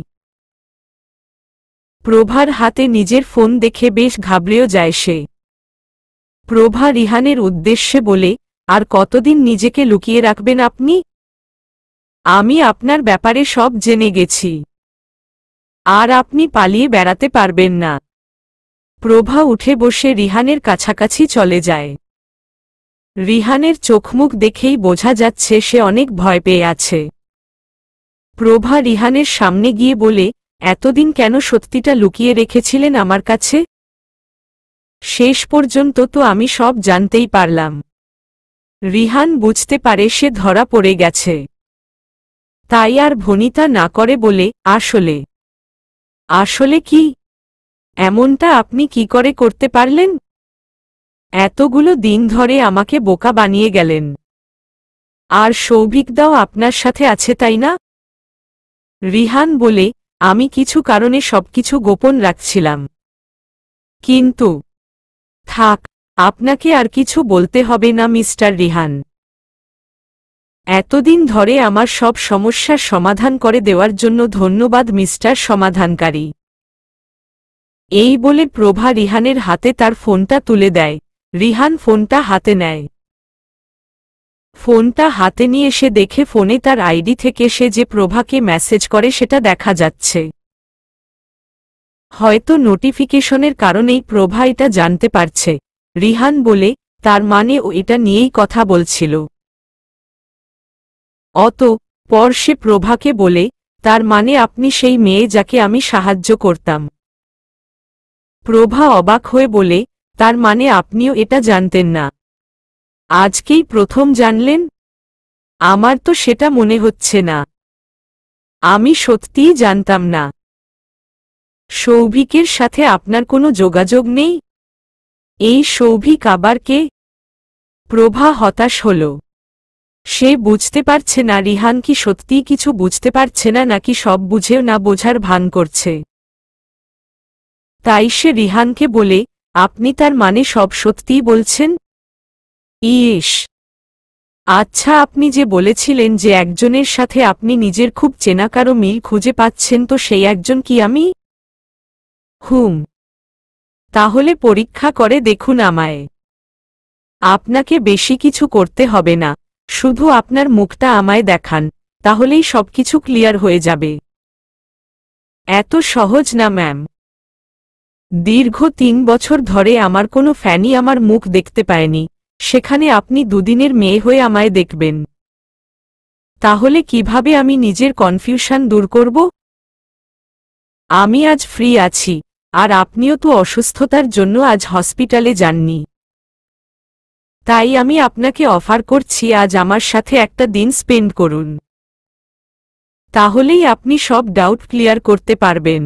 প্রভার হাতে নিজের ফোন দেখে বেশ ঘাবড়েও যায় সে প্রভা রিহানের উদ্দেশ্যে বলে আর কতদিন নিজেকে লুকিয়ে রাখবেন আপনি আমি আপনার ব্যাপারে সব জেনে গেছি আর আপনি পালিয়ে বেড়াতে পারবেন না প্রভা উঠে বসে রিহানের কাছাকাছি চলে যায় রিহানের চোখমুখ দেখেই বোঝা যাচ্ছে সে অনেক ভয় পেয়ে আছে প্রভা রিহানের সামনে গিয়ে বলে এতদিন কেন সত্যিটা লুকিয়ে রেখেছিলেন আমার কাছে শেষ পর্যন্ত তো আমি সব জানতেই পারলাম রিহান বুঝতে পারে সে ধরা পড়ে গেছে তাই আর ভনিতা না করে বলে আসলে আসলে কি এমনটা আপনি কি করে করতে পারলেন এতগুলো দিন ধরে আমাকে বোকা বানিয়ে গেলেন আর সৌভিকদাও আপনার সাথে আছে তাই না রিহান বলে আমি কিছু কারণে সবকিছু গোপন রাখছিলাম কিন্তু থাক আপনাকে আর কিছু বলতে হবে না মিস্টার রিহান এতদিন ধরে আমার সব সমস্যার সমাধান করে দেওয়ার জন্য ধন্যবাদ মিস্টার সমাধানকারী এই বলে প্রভা রিহানের হাতে তার ফোনটা তুলে দেয় রিহান ফোনটা হাতে নেয় ফোনটা হাতে নিয়ে সে দেখে ফোনে তার আইডি থেকে সে যে প্রভাকে মেসেজ করে সেটা দেখা যাচ্ছে হয়তো নোটিফিকেশনের কারণেই প্রভা এটা জানতে পারছে রিহান বলে তার মানে ও এটা নিয়েই কথা বলছিল অত পর সে প্রভাকে বলে তার মানে আপনি সেই মেয়ে যাকে আমি সাহায্য করতাম প্রভা অবাক হয়ে বলে তার মানে আপনিও এটা জানতেন না আজকেই প্রথম জানলেন আমার তো সেটা মনে হচ্ছে না আমি সত্যিই জানতাম না সৌভিকের সাথে আপনার কোনো যোগাযোগ নেই এই সৌভিক আবার কে প্রভা হতাশ হল সে বুঝতে পারছে না রিহান কি সত্যিই কিছু বুঝতে পারছে না নাকি সব বুঝেও না বোঝার ভান করছে তাই সে রিহানকে বলে আপনি তার মানে সব সত্যিই বলছেন ইস আচ্ছা আপনি যে বলেছিলেন যে একজনের সাথে আপনি নিজের খুব চেনাকারো মিল খুঁজে পাচ্ছেন তো সেই একজন কি আমি হুম তাহলে পরীক্ষা করে দেখুন আমায় আপনাকে বেশি কিছু করতে হবে না শুধু আপনার মুখটা আমায় দেখান তাহলেই সবকিছু ক্লিয়ার হয়ে যাবে এত সহজ না ম্যাম দীর্ঘ তিন বছর ধরে আমার কোনো ফ্যানই আমার মুখ দেখতে পায়নি সেখানে আপনি দুদিনের মেয়ে হয়ে আমায় দেখবেন তাহলে কিভাবে আমি নিজের কনফিউশন দূর করব আমি আজ ফ্রি আছি আর আপনিও তো অসুস্থতার জন্য আজ হসপিটালে যাননি তাই আমি আপনাকে অফার করছি আজ আমার সাথে একটা দিন স্পেন্ড করুন তাহলেই আপনি সব ডাউট ক্লিয়ার করতে পারবেন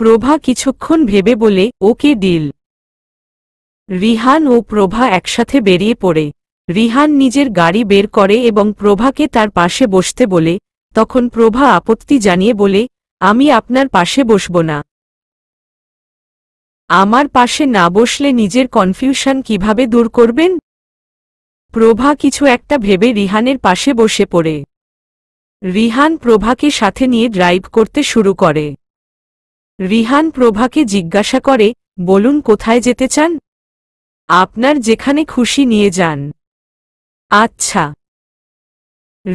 প্রভা কিছুক্ষণ ভেবে বলে ওকে ডিল রিহান ও প্রভা একসাথে বেরিয়ে পড়ে রিহান নিজের গাড়ি বের করে এবং প্রভাকে তার পাশে বসতে বলে তখন প্রভা আপত্তি জানিয়ে বলে আমি আপনার পাশে বসব না আমার পাশে না বসলে নিজের কনফিউশন কিভাবে দূর করবেন প্রভা কিছু একটা ভেবে রিহানের পাশে বসে পড়ে রিহান প্রভাকে সাথে নিয়ে ড্রাইভ করতে শুরু করে রিহান প্রভাকে জিজ্ঞাসা করে বলুন কোথায় যেতে চান আপনার যেখানে খুশি নিয়ে যান আচ্ছা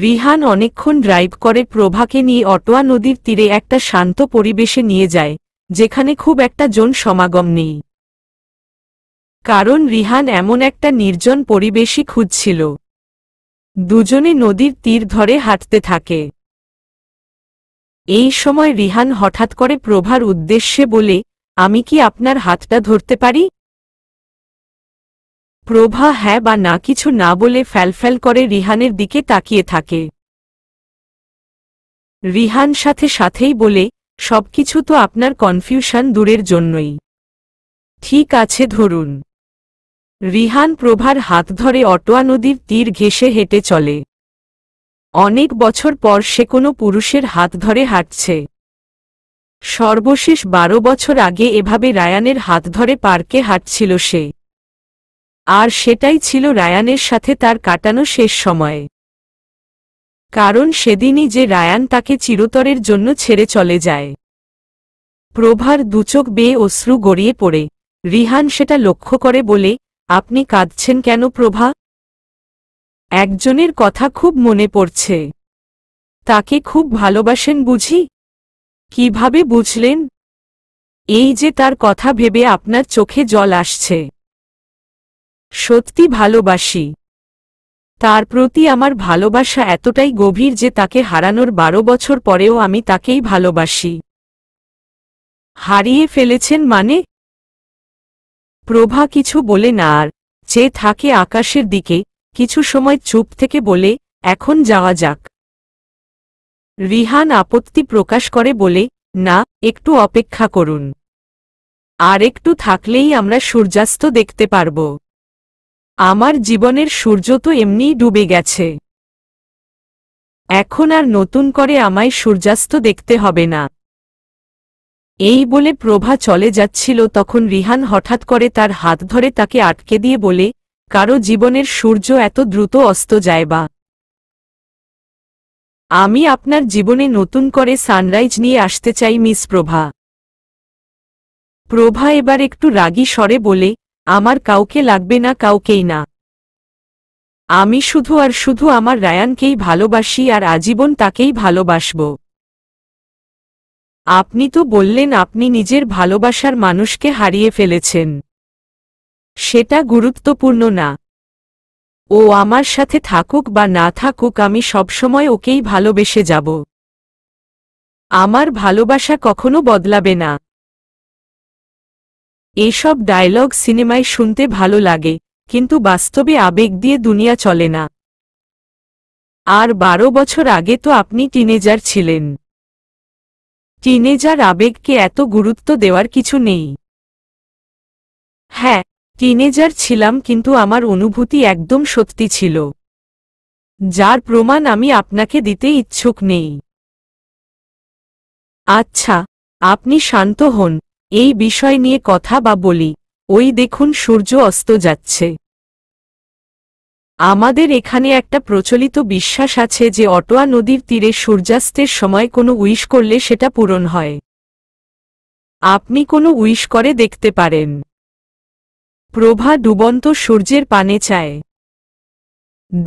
রিহান অনেকক্ষণ ড্রাইভ করে প্রভাকে নিয়ে অটোয়া নদীর তীরে একটা শান্ত পরিবেশে নিয়ে যায় যেখানে খুব একটা জন সমাগম নেই কারণ রিহান এমন একটা নির্জন পরিবেশই খুঁজছিল দুজনে নদীর তীর ধরে হাঁটতে থাকে এই সময় রিহান হঠাৎ করে প্রভার উদ্দেশ্যে বলে আমি কি আপনার হাতটা ধরতে পারি প্রভা হ্যাঁ বা না কিছু না বলে ফ্যালফ্যাল করে রিহানের দিকে তাকিয়ে থাকে রিহান সাথে সাথেই বলে সবকিছু তো আপনার কনফিউশন দূরের জন্যই ঠিক আছে ধরুন রিহান প্রভার হাত ধরে অটোয়া নদীর তীর ঘেঁষে হেঁটে চলে অনেক বছর পর সে কোনো পুরুষের হাত ধরে হাঁটছে সর্বশেষ বারো বছর আগে এভাবে রায়ানের হাত ধরে পার্কে হাঁটছিল সে আর সেটাই ছিল রায়ানের সাথে তার কাটানো শেষ সময়ে কারণ সেদিনই যে রায়ান তাকে চিরতরের জন্য ছেড়ে চলে যায় প্রভার দুচোখ বেয়ে অশ্রু গড়িয়ে পড়ে রিহান সেটা লক্ষ্য করে বলে আপনি কাঁদছেন কেন প্রভা একজনের কথা খুব মনে পড়ছে তাকে খুব ভালোবাসেন বুঝি কিভাবে বুঝলেন এই যে তার কথা ভেবে আপনার চোখে জল আসছে সত্যি ভালোবাসি তার প্রতি আমার ভালোবাসা এতটাই গভীর যে তাকে হারানোর বারো বছর পরেও আমি তাকেই ভালোবাসি হারিয়ে ফেলেছেন মানে প্রভা কিছু বলে না আর চেয়ে থাকে আকাশের দিকে কিছু সময় চুপ থেকে বলে এখন যাওয়া যাক রিহান আপত্তি প্রকাশ করে বলে না একটু অপেক্ষা করুন আর একটু থাকলেই আমরা সূর্যাস্ত দেখতে পারবো আমার জীবনের সূর্য তো এমনিই ডুবে গেছে এখন আর নতুন করে আমায় সূর্যাস্ত দেখতে হবে না এই বলে প্রভা চলে যাচ্ছিল তখন রিহান হঠাৎ করে তার হাত ধরে তাকে আটকে দিয়ে বলে কারো জীবনের সূর্য এত দ্রুত অস্ত যায় বা আমি আপনার জীবনে নতুন করে সানরাইজ নিয়ে আসতে চাই মিস প্রভা প্রভা এবার একটু রাগী স্বরে বলে আমার কাউকে লাগবে না কাউকেই না আমি শুধু আর শুধু আমার রায়ানকেই ভালোবাসি আর আজীবন তাকেই ভালোবাসব আপনি তো বললেন আপনি নিজের ভালোবাসার মানুষকে হারিয়ে ফেলেছেন সেটা গুরুত্বপূর্ণ না ও আমার সাথে থাকুক বা না থাকুক আমি সবসময় ওকেই ভালোবেসে যাব আমার ভালোবাসা কখনো বদলাবে না এসব ডায়লগ সিনেমায় শুনতে ভালো লাগে কিন্তু বাস্তবে আবেগ দিয়ে দুনিয়া চলে না আর বারো বছর আগে তো আপনি টিনেজার ছিলেন টিনেজার আবেগকে এত গুরুত্ব দেওয়ার কিছু নেই হ্যাঁ টিনেজার ছিলাম কিন্তু আমার অনুভূতি একদম সত্যি ছিল যার প্রমাণ আমি আপনাকে দিতে ইচ্ছুক নেই আচ্ছা আপনি শান্ত হন এই বিষয় নিয়ে কথা বা বলি ওই দেখুন সূর্য অস্ত যাচ্ছে আমাদের এখানে একটা প্রচলিত বিশ্বাস আছে যে অটোয়া নদীর তীরে সূর্যাস্তের সময় কোনো উইশ করলে সেটা পূরণ হয় আপনি কোনো উইশ করে দেখতে পারেন প্রভা ডুবন্ত সূর্যের পানে চায়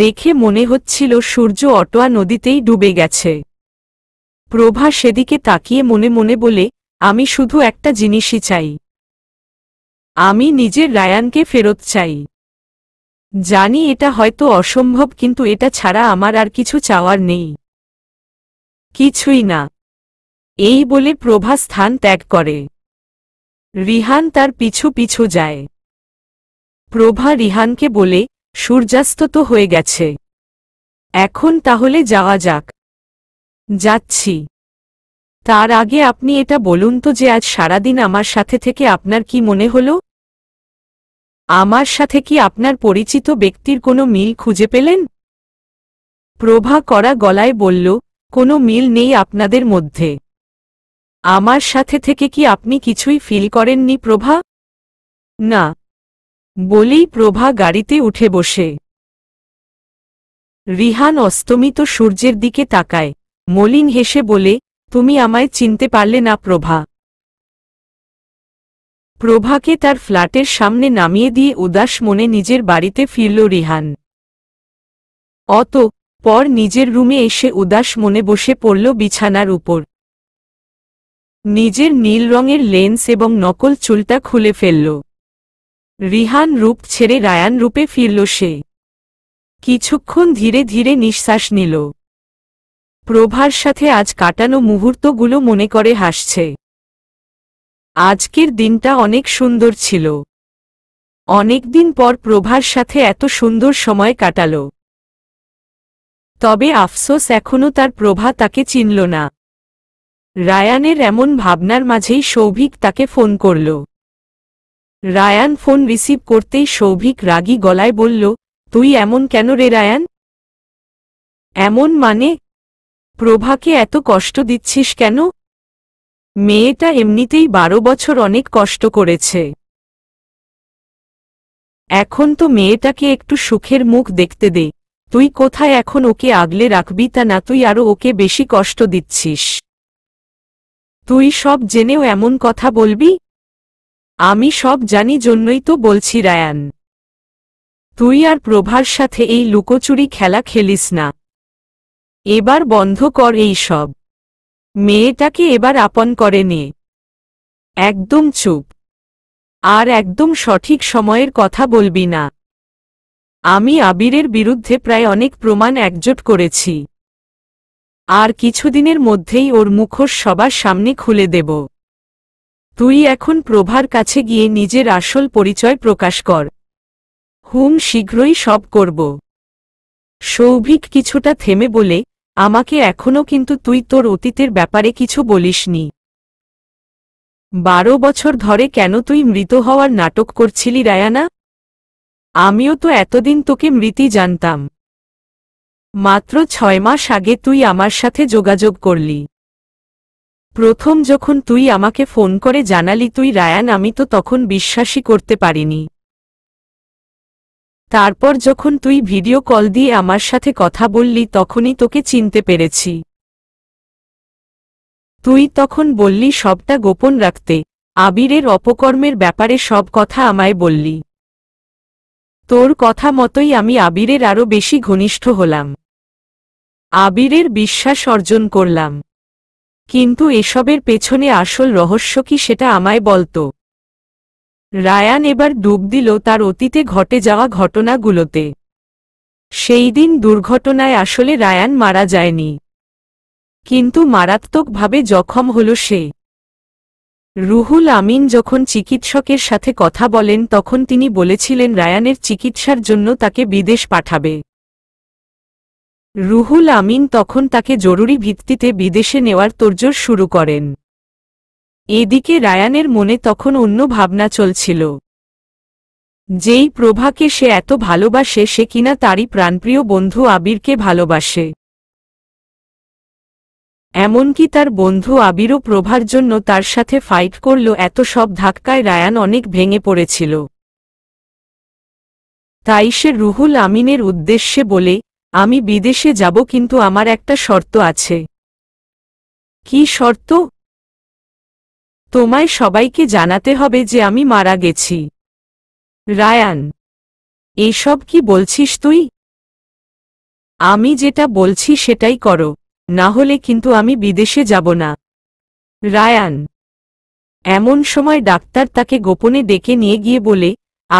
দেখে মনে হচ্ছিল সূর্য অটোয়া নদীতেই ডুবে গেছে প্রভা সেদিকে তাকিয়ে মনে মনে বলে আমি শুধু একটা জিনিসই চাই আমি নিজের রায়ানকে ফেরত চাই জানি এটা হয়তো অসম্ভব কিন্তু এটা ছাড়া আমার আর কিছু চাওয়ার নেই কিছুই না এই বলে প্রভা স্থান ত্যাগ করে রিহান তার পিছু পিছু যায় প্রভা রিহানকে বলে সূর্যাস্ত তো হয়ে গেছে এখন তাহলে যাওয়া যাক যাচ্ছি তার আগে আপনি এটা বলুন তো যে আজ সারাদিন আমার সাথে থেকে আপনার কি মনে হলো আমার সাথে কি আপনার পরিচিত ব্যক্তির কোনো মিল খুঁজে পেলেন প্রভা করা গলায় বলল কোনো মিল নেই আপনাদের মধ্যে আমার সাথে থেকে কি আপনি কিছুই ফিল করেননি প্রভা না বলেই প্রভা গাড়িতে উঠে বসে রিহান অস্তমিত সূর্যের দিকে তাকায় মলিন হেসে বলে তুমি আমায় চিনতে পারলে না প্রভা প্রভাকে তার ফ্ল্যাটের সামনে নামিয়ে দিয়ে উদাস মনে নিজের বাড়িতে ফিরল রিহান অত পর নিজের রুমে এসে উদাস মনে বসে পড়ল বিছানার উপর নিজের নীল রঙের লেন্স এবং নকল চুলটা খুলে ফেলল রিহান রূপ ছেড়ে রায়ান রূপে ফিরল সে কিছুক্ষণ ধীরে ধীরে নিঃশ্বাস নিল প্রভার সাথে আজ কাটানো মুহূর্তগুলো মনে করে হাসছে আজকের দিনটা অনেক সুন্দর ছিল অনেকদিন পর প্রভার সাথে এত সুন্দর সময় কাটাল তবে আফসোস এখনও তার প্রভা তাকে চিনল না রায়ানের এমন ভাবনার মাঝেই সৌভিক তাকে ফোন করল রায়ান ফোন রিসিভ করতেই সৌভিক রাগী গলায় বলল তুই এমন কেন রে রায়ান এমন মানে প্রভাকে এত কষ্ট দিচ্ছিস কেন মেয়েটা এমনিতেই বারো বছর অনেক কষ্ট করেছে এখন তো মেয়েটাকে একটু সুখের মুখ দেখতে দে তুই কোথায় এখন ওকে আগলে রাখবি তা না তুই আরো ওকে বেশি কষ্ট দিচ্ছিস তুই সব জেনেও এমন কথা বলবি আমি সব জানি জন্যই তো বলছি রায়ান তুই আর প্রভার সাথে এই লুকোচুরি খেলা খেলিস না এবার বন্ধ কর এই সব মেয়েটাকে এবার আপন করে নে একদম চুপ আর একদম সঠিক সময়ের কথা বলবি না আমি আবিরের বিরুদ্ধে প্রায় অনেক প্রমাণ একজোট করেছি আর কিছুদিনের মধ্যেই ওর মুখোশ সবার সামনে খুলে দেব তুই এখন প্রভার কাছে গিয়ে নিজের আসল পরিচয় প্রকাশ কর হুম শীঘ্রই সব করব সৌভিক কিছুটা থেমে বলে আমাকে এখনও কিন্তু তুই তোর অতীতের ব্যাপারে কিছু বলিসনি বারো বছর ধরে কেন তুই মৃত হওয়ার নাটক করছিলি রায়ানা আমিও তো এতদিন তোকে মৃতি জানতাম মাত্র ছয় মাস আগে তুই আমার সাথে যোগাযোগ করলি প্রথম যখন তুই আমাকে ফোন করে জানালি তুই রায়ান আমি তো তখন বিশ্বাসই করতে পারিনি তারপর যখন তুই ভিডিও কল দিয়ে আমার সাথে কথা বললি তখনই তোকে চিনতে পেরেছি তুই তখন বললি সবটা গোপন রাখতে আবিরের অপকর্মের ব্যাপারে সব কথা আমায় বললি তোর কথা মতোই আমি আবিরের আরও বেশি ঘনিষ্ঠ হলাম আবিরের বিশ্বাস অর্জন করলাম কিন্তু এসবের পেছনে আসল রহস্য কি সেটা আমায় বলতো রায়ান এবার ডুব দিল তার অতীতে ঘটে যাওয়া ঘটনাগুলোতে সেই দিন দুর্ঘটনায় আসলে রায়ান মারা যায়নি কিন্তু মারাত্মকভাবে জখম হল সে রুহুল আমিন যখন চিকিৎসকের সাথে কথা বলেন তখন তিনি বলেছিলেন রায়ানের চিকিৎসার জন্য তাকে বিদেশ পাঠাবে রুহুল আমিন তখন তাকে জরুরি ভিত্তিতে বিদেশে নেওয়ার তোরজোর শুরু করেন এদিকে রায়ানের মনে তখন অন্য ভাবনা চলছিল যেই প্রভাকে সে এত ভালোবাসে সে কিনা তারই প্রাণপ্রিয় বন্ধু আবিরকে ভালোবাসে এমনকি তার বন্ধু আবিরও প্রভার জন্য তার সাথে ফাইট করল এত সব ধাক্কায় রায়ান অনেক ভেঙে পড়েছিল তাই সে রুহুল আমিনের উদ্দেশ্যে বলে আমি বিদেশে যাব কিন্তু আমার একটা শর্ত আছে কি শর্ত তোমায় সবাইকে জানাতে হবে যে আমি মারা গেছি রায়ান এসব কি বলছিস তুই আমি যেটা বলছি সেটাই করো না হলে কিন্তু আমি বিদেশে যাব না রায়ান এমন সময় ডাক্তার তাকে গোপনে ডেকে নিয়ে গিয়ে বলে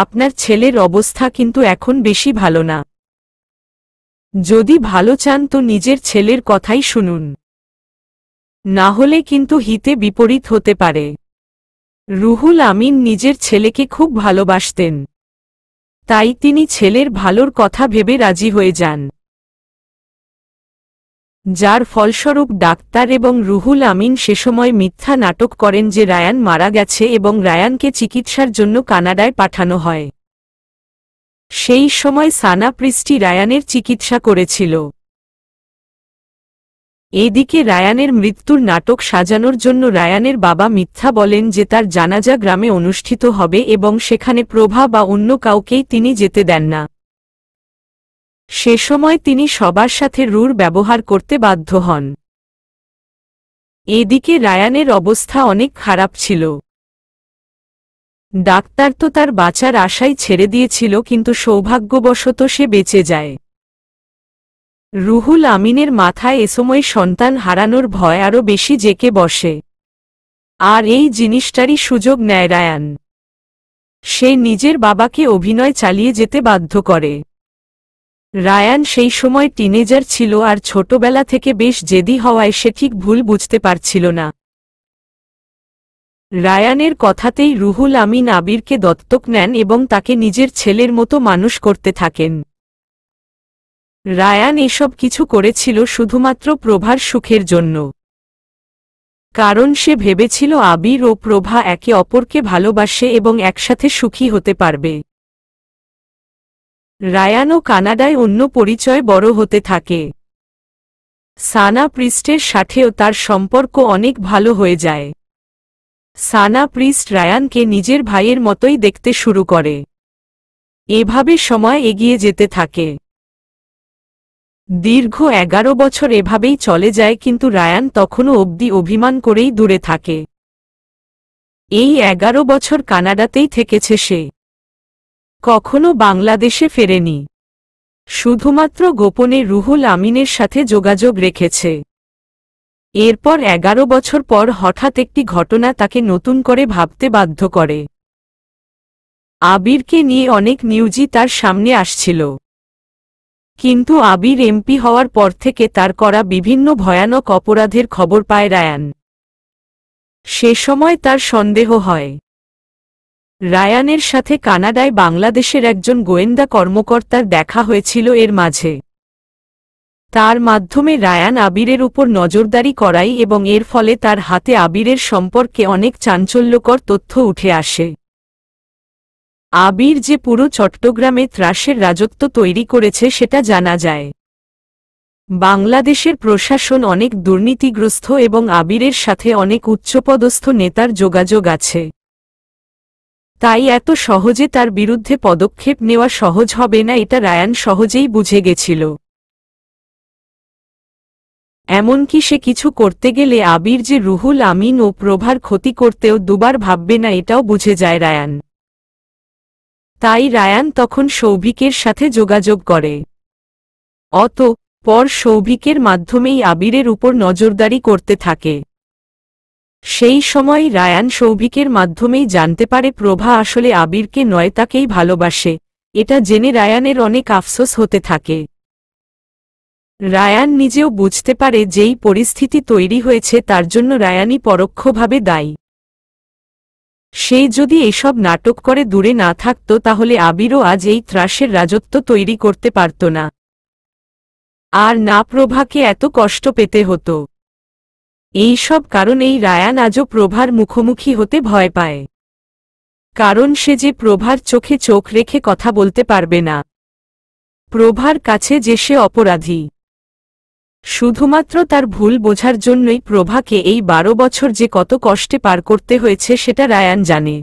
আপনার ছেলের অবস্থা কিন্তু এখন বেশি ভালো না যদি ভালো চান তো নিজের ছেলের কথাই শুনুন না হলে কিন্তু হিতে বিপরীত হতে পারে রুহুল আমিন নিজের ছেলেকে খুব ভালোবাসতেন তাই তিনি ছেলের ভালোর কথা ভেবে রাজি হয়ে যান যার ফলস্বরূপ ডাক্তার এবং রুহুল আমিন সে সময় মিথ্যা নাটক করেন যে রায়ান মারা গেছে এবং রায়ানকে চিকিৎসার জন্য কানাডায় পাঠানো হয় সেই সময় সানা পৃষ্টি রায়ানের চিকিৎসা করেছিল এদিকে রায়ানের মৃত্যুর নাটক সাজানোর জন্য রায়ানের বাবা মিথ্যা বলেন যে তার জানাজা গ্রামে অনুষ্ঠিত হবে এবং সেখানে প্রভা বা অন্য কাউকেই তিনি যেতে দেন না সে সময় তিনি সবার সাথে রুর ব্যবহার করতে বাধ্য হন এদিকে রায়ানের অবস্থা অনেক খারাপ ছিল ডাক্তার তো তার বাঁচার আশাই ছেড়ে দিয়েছিল কিন্তু সৌভাগ্যবশত সে বেঁচে যায় রুহুল আমিনের মাথায় এসময় সন্তান হারানোর ভয় আরও বেশি জেকে বসে আর এই জিনিসটারই সুযোগ নেয় রায়ান সে নিজের বাবাকে অভিনয় চালিয়ে যেতে বাধ্য করে রায়ান সেই সময় টিনেজার ছিল আর ছোটবেলা থেকে বেশ জেদি হওয়ায় সে ঠিক ভুল বুঝতে পারছিল না রায়ানের কথাতেই রুহুল আমিন আবিরকে দত্তক নেন এবং তাকে নিজের ছেলের মতো মানুষ করতে থাকেন রায়ান এসব কিছু করেছিল শুধুমাত্র প্রভার সুখের জন্য কারণ সে ভেবেছিল আবির ও প্রভা একে অপরকে ভালোবাসে এবং একসাথে সুখী হতে পারবে রায়ান ও কানাডায় অন্য পরিচয় বড় হতে থাকে সানা প্রিস্টের সাথেও তার সম্পর্ক অনেক ভালো হয়ে যায় সানা প্রিস্ট রায়ানকে নিজের ভাইয়ের মতোই দেখতে শুরু করে এভাবে সময় এগিয়ে যেতে থাকে দীর্ঘ এগারো বছর এভাবেই চলে যায় কিন্তু রায়ান তখনও অবধি অভিমান করেই দূরে থাকে এই এগারো বছর কানাডাতেই থেকেছে সে কখনো বাংলাদেশে ফেরেনি শুধুমাত্র গোপনে রুহুল আমিনের সাথে যোগাযোগ রেখেছে এরপর এগারো বছর পর হঠাৎ একটি ঘটনা তাকে নতুন করে ভাবতে বাধ্য করে আবিরকে নিয়ে অনেক নিউজই তার সামনে আসছিল কিন্তু আবির এমপি হওয়ার পর থেকে তার করা বিভিন্ন ভয়ানক অপরাধের খবর পায় রায়ান সে সময় তার সন্দেহ হয় রায়ানের সাথে কানাডায় বাংলাদেশের একজন গোয়েন্দা কর্মকর্তার দেখা হয়েছিল এর মাঝে তার মাধ্যমে রায়ান আবিরের উপর নজরদারি করাই এবং এর ফলে তার হাতে আবিরের সম্পর্কে অনেক চাঞ্চল্যকর তথ্য উঠে আসে আবির যে পুরো চট্টগ্রামে ত্রাসের রাজত্ব তৈরি করেছে সেটা জানা যায় বাংলাদেশের প্রশাসন অনেক দুর্নীতিগ্রস্ত এবং আবিরের সাথে অনেক উচ্চপদস্থ নেতার যোগাযোগ আছে তাই এত সহজে তার বিরুদ্ধে পদক্ষেপ নেওয়া সহজ হবে না এটা রায়ান সহজেই বুঝে গেছিল এমনকি সে কিছু করতে গেলে আবির যে রুহুল আমিন ও প্রভার ক্ষতি করতেও দুবার ভাববে না এটাও বুঝে যায় রায়ান তাই রায়ান তখন সৌভিকের সাথে যোগাযোগ করে অত পর সৌভিকের মাধ্যমেই আবিরের উপর নজরদারি করতে থাকে সেই সময় রায়ান সৌভিকের মাধ্যমেই জানতে পারে প্রভা আসলে আবিরকে নয় তাকেই ভালোবাসে এটা জেনে রায়ানের অনেক আফসোস হতে থাকে রায়ান নিজেও বুঝতে পারে যেই পরিস্থিতি তৈরি হয়েছে তার জন্য রায়ানই পরোক্ষভাবে দায়ী সে যদি এসব নাটক করে দূরে না থাকত তাহলে আবিরও আজ এই ত্রাসের রাজত্ব তৈরি করতে পারত না আর না প্রভাকে এত কষ্ট পেতে হতো এইসব কারণেই রায়ান আজও প্রভার মুখোমুখি হতে ভয় পায় কারণ সে যে প্রভার চোখে চোখ রেখে কথা বলতে পারবে না প্রভার কাছে যে সে অপরাধী শুধুমাত্র তার ভুল বোঝার জন্যই প্রভাকে এই বারো বছর যে কত কষ্টে পার করতে হয়েছে সেটা রায়ান জানে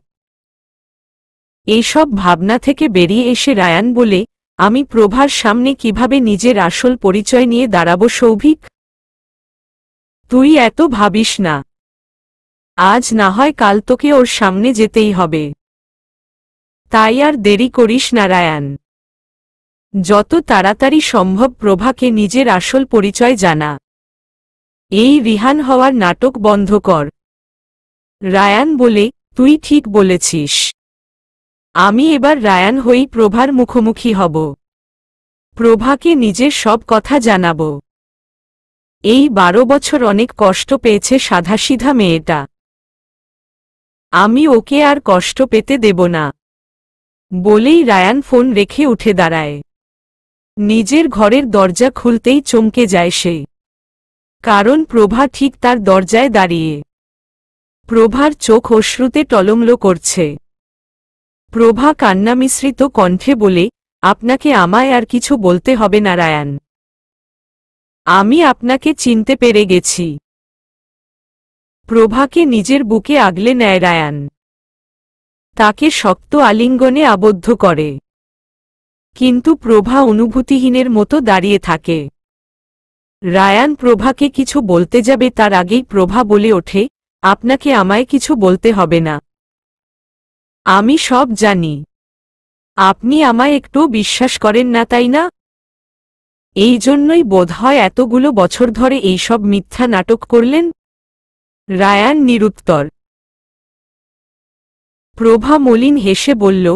এইসব ভাবনা থেকে বেরিয়ে এসে রায়ান বলে আমি প্রভার সামনে কিভাবে নিজের আসল পরিচয় নিয়ে দাঁড়াব সৌভিক তুই এত ভাবিস না আজ না হয় কাল তোকে ওর সামনে যেতেই হবে তাই আর দেরি করিস না রায়ান যত তাড়াতাড়ি সম্ভব প্রভাকে নিজের আসল পরিচয় জানা এই রিহান হওয়ার নাটক বন্ধ কর রায়ান বলে তুই ঠিক বলেছিস আমি এবার রায়ান হই প্রভার মুখোমুখি হব প্রভাকে নিজের সব কথা জানাব এই বারো বছর অনেক কষ্ট পেয়েছে সাধাসিধা মেয়েটা আমি ওকে আর কষ্ট পেতে দেব না বলেই রায়ান ফোন রেখে উঠে দাঁড়ায় নিজের ঘরের দরজা খুলতেই চমকে যায় সে কারণ প্রভা ঠিক তার দরজায় দাঁড়িয়ে প্রভার চোখ অশ্রুতে টলমল করছে প্রভা কান্না মিশ্রিত কণ্ঠে বলে আপনাকে আমায় আর কিছু বলতে হবে না আমি আপনাকে চিনতে পেরে গেছি প্রভাকে নিজের বুকে আগলে নেয় রায়ান তাকে শক্ত আলিঙ্গনে আবদ্ধ করে কিন্তু প্রভা অনুভূতিহীনের মতো দাঁড়িয়ে থাকে রায়ান প্রভাকে কিছু বলতে যাবে তার আগেই প্রভা বলে ওঠে আপনাকে আমায় কিছু বলতে হবে না আমি সব জানি আপনি আমায় একটু বিশ্বাস করেন না তাই না এই জন্যই বোধহয় এতগুলো বছর ধরে এইসব মিথ্যা নাটক করলেন রায়ান নিরুত্তর প্রভা মলিন হেসে বলল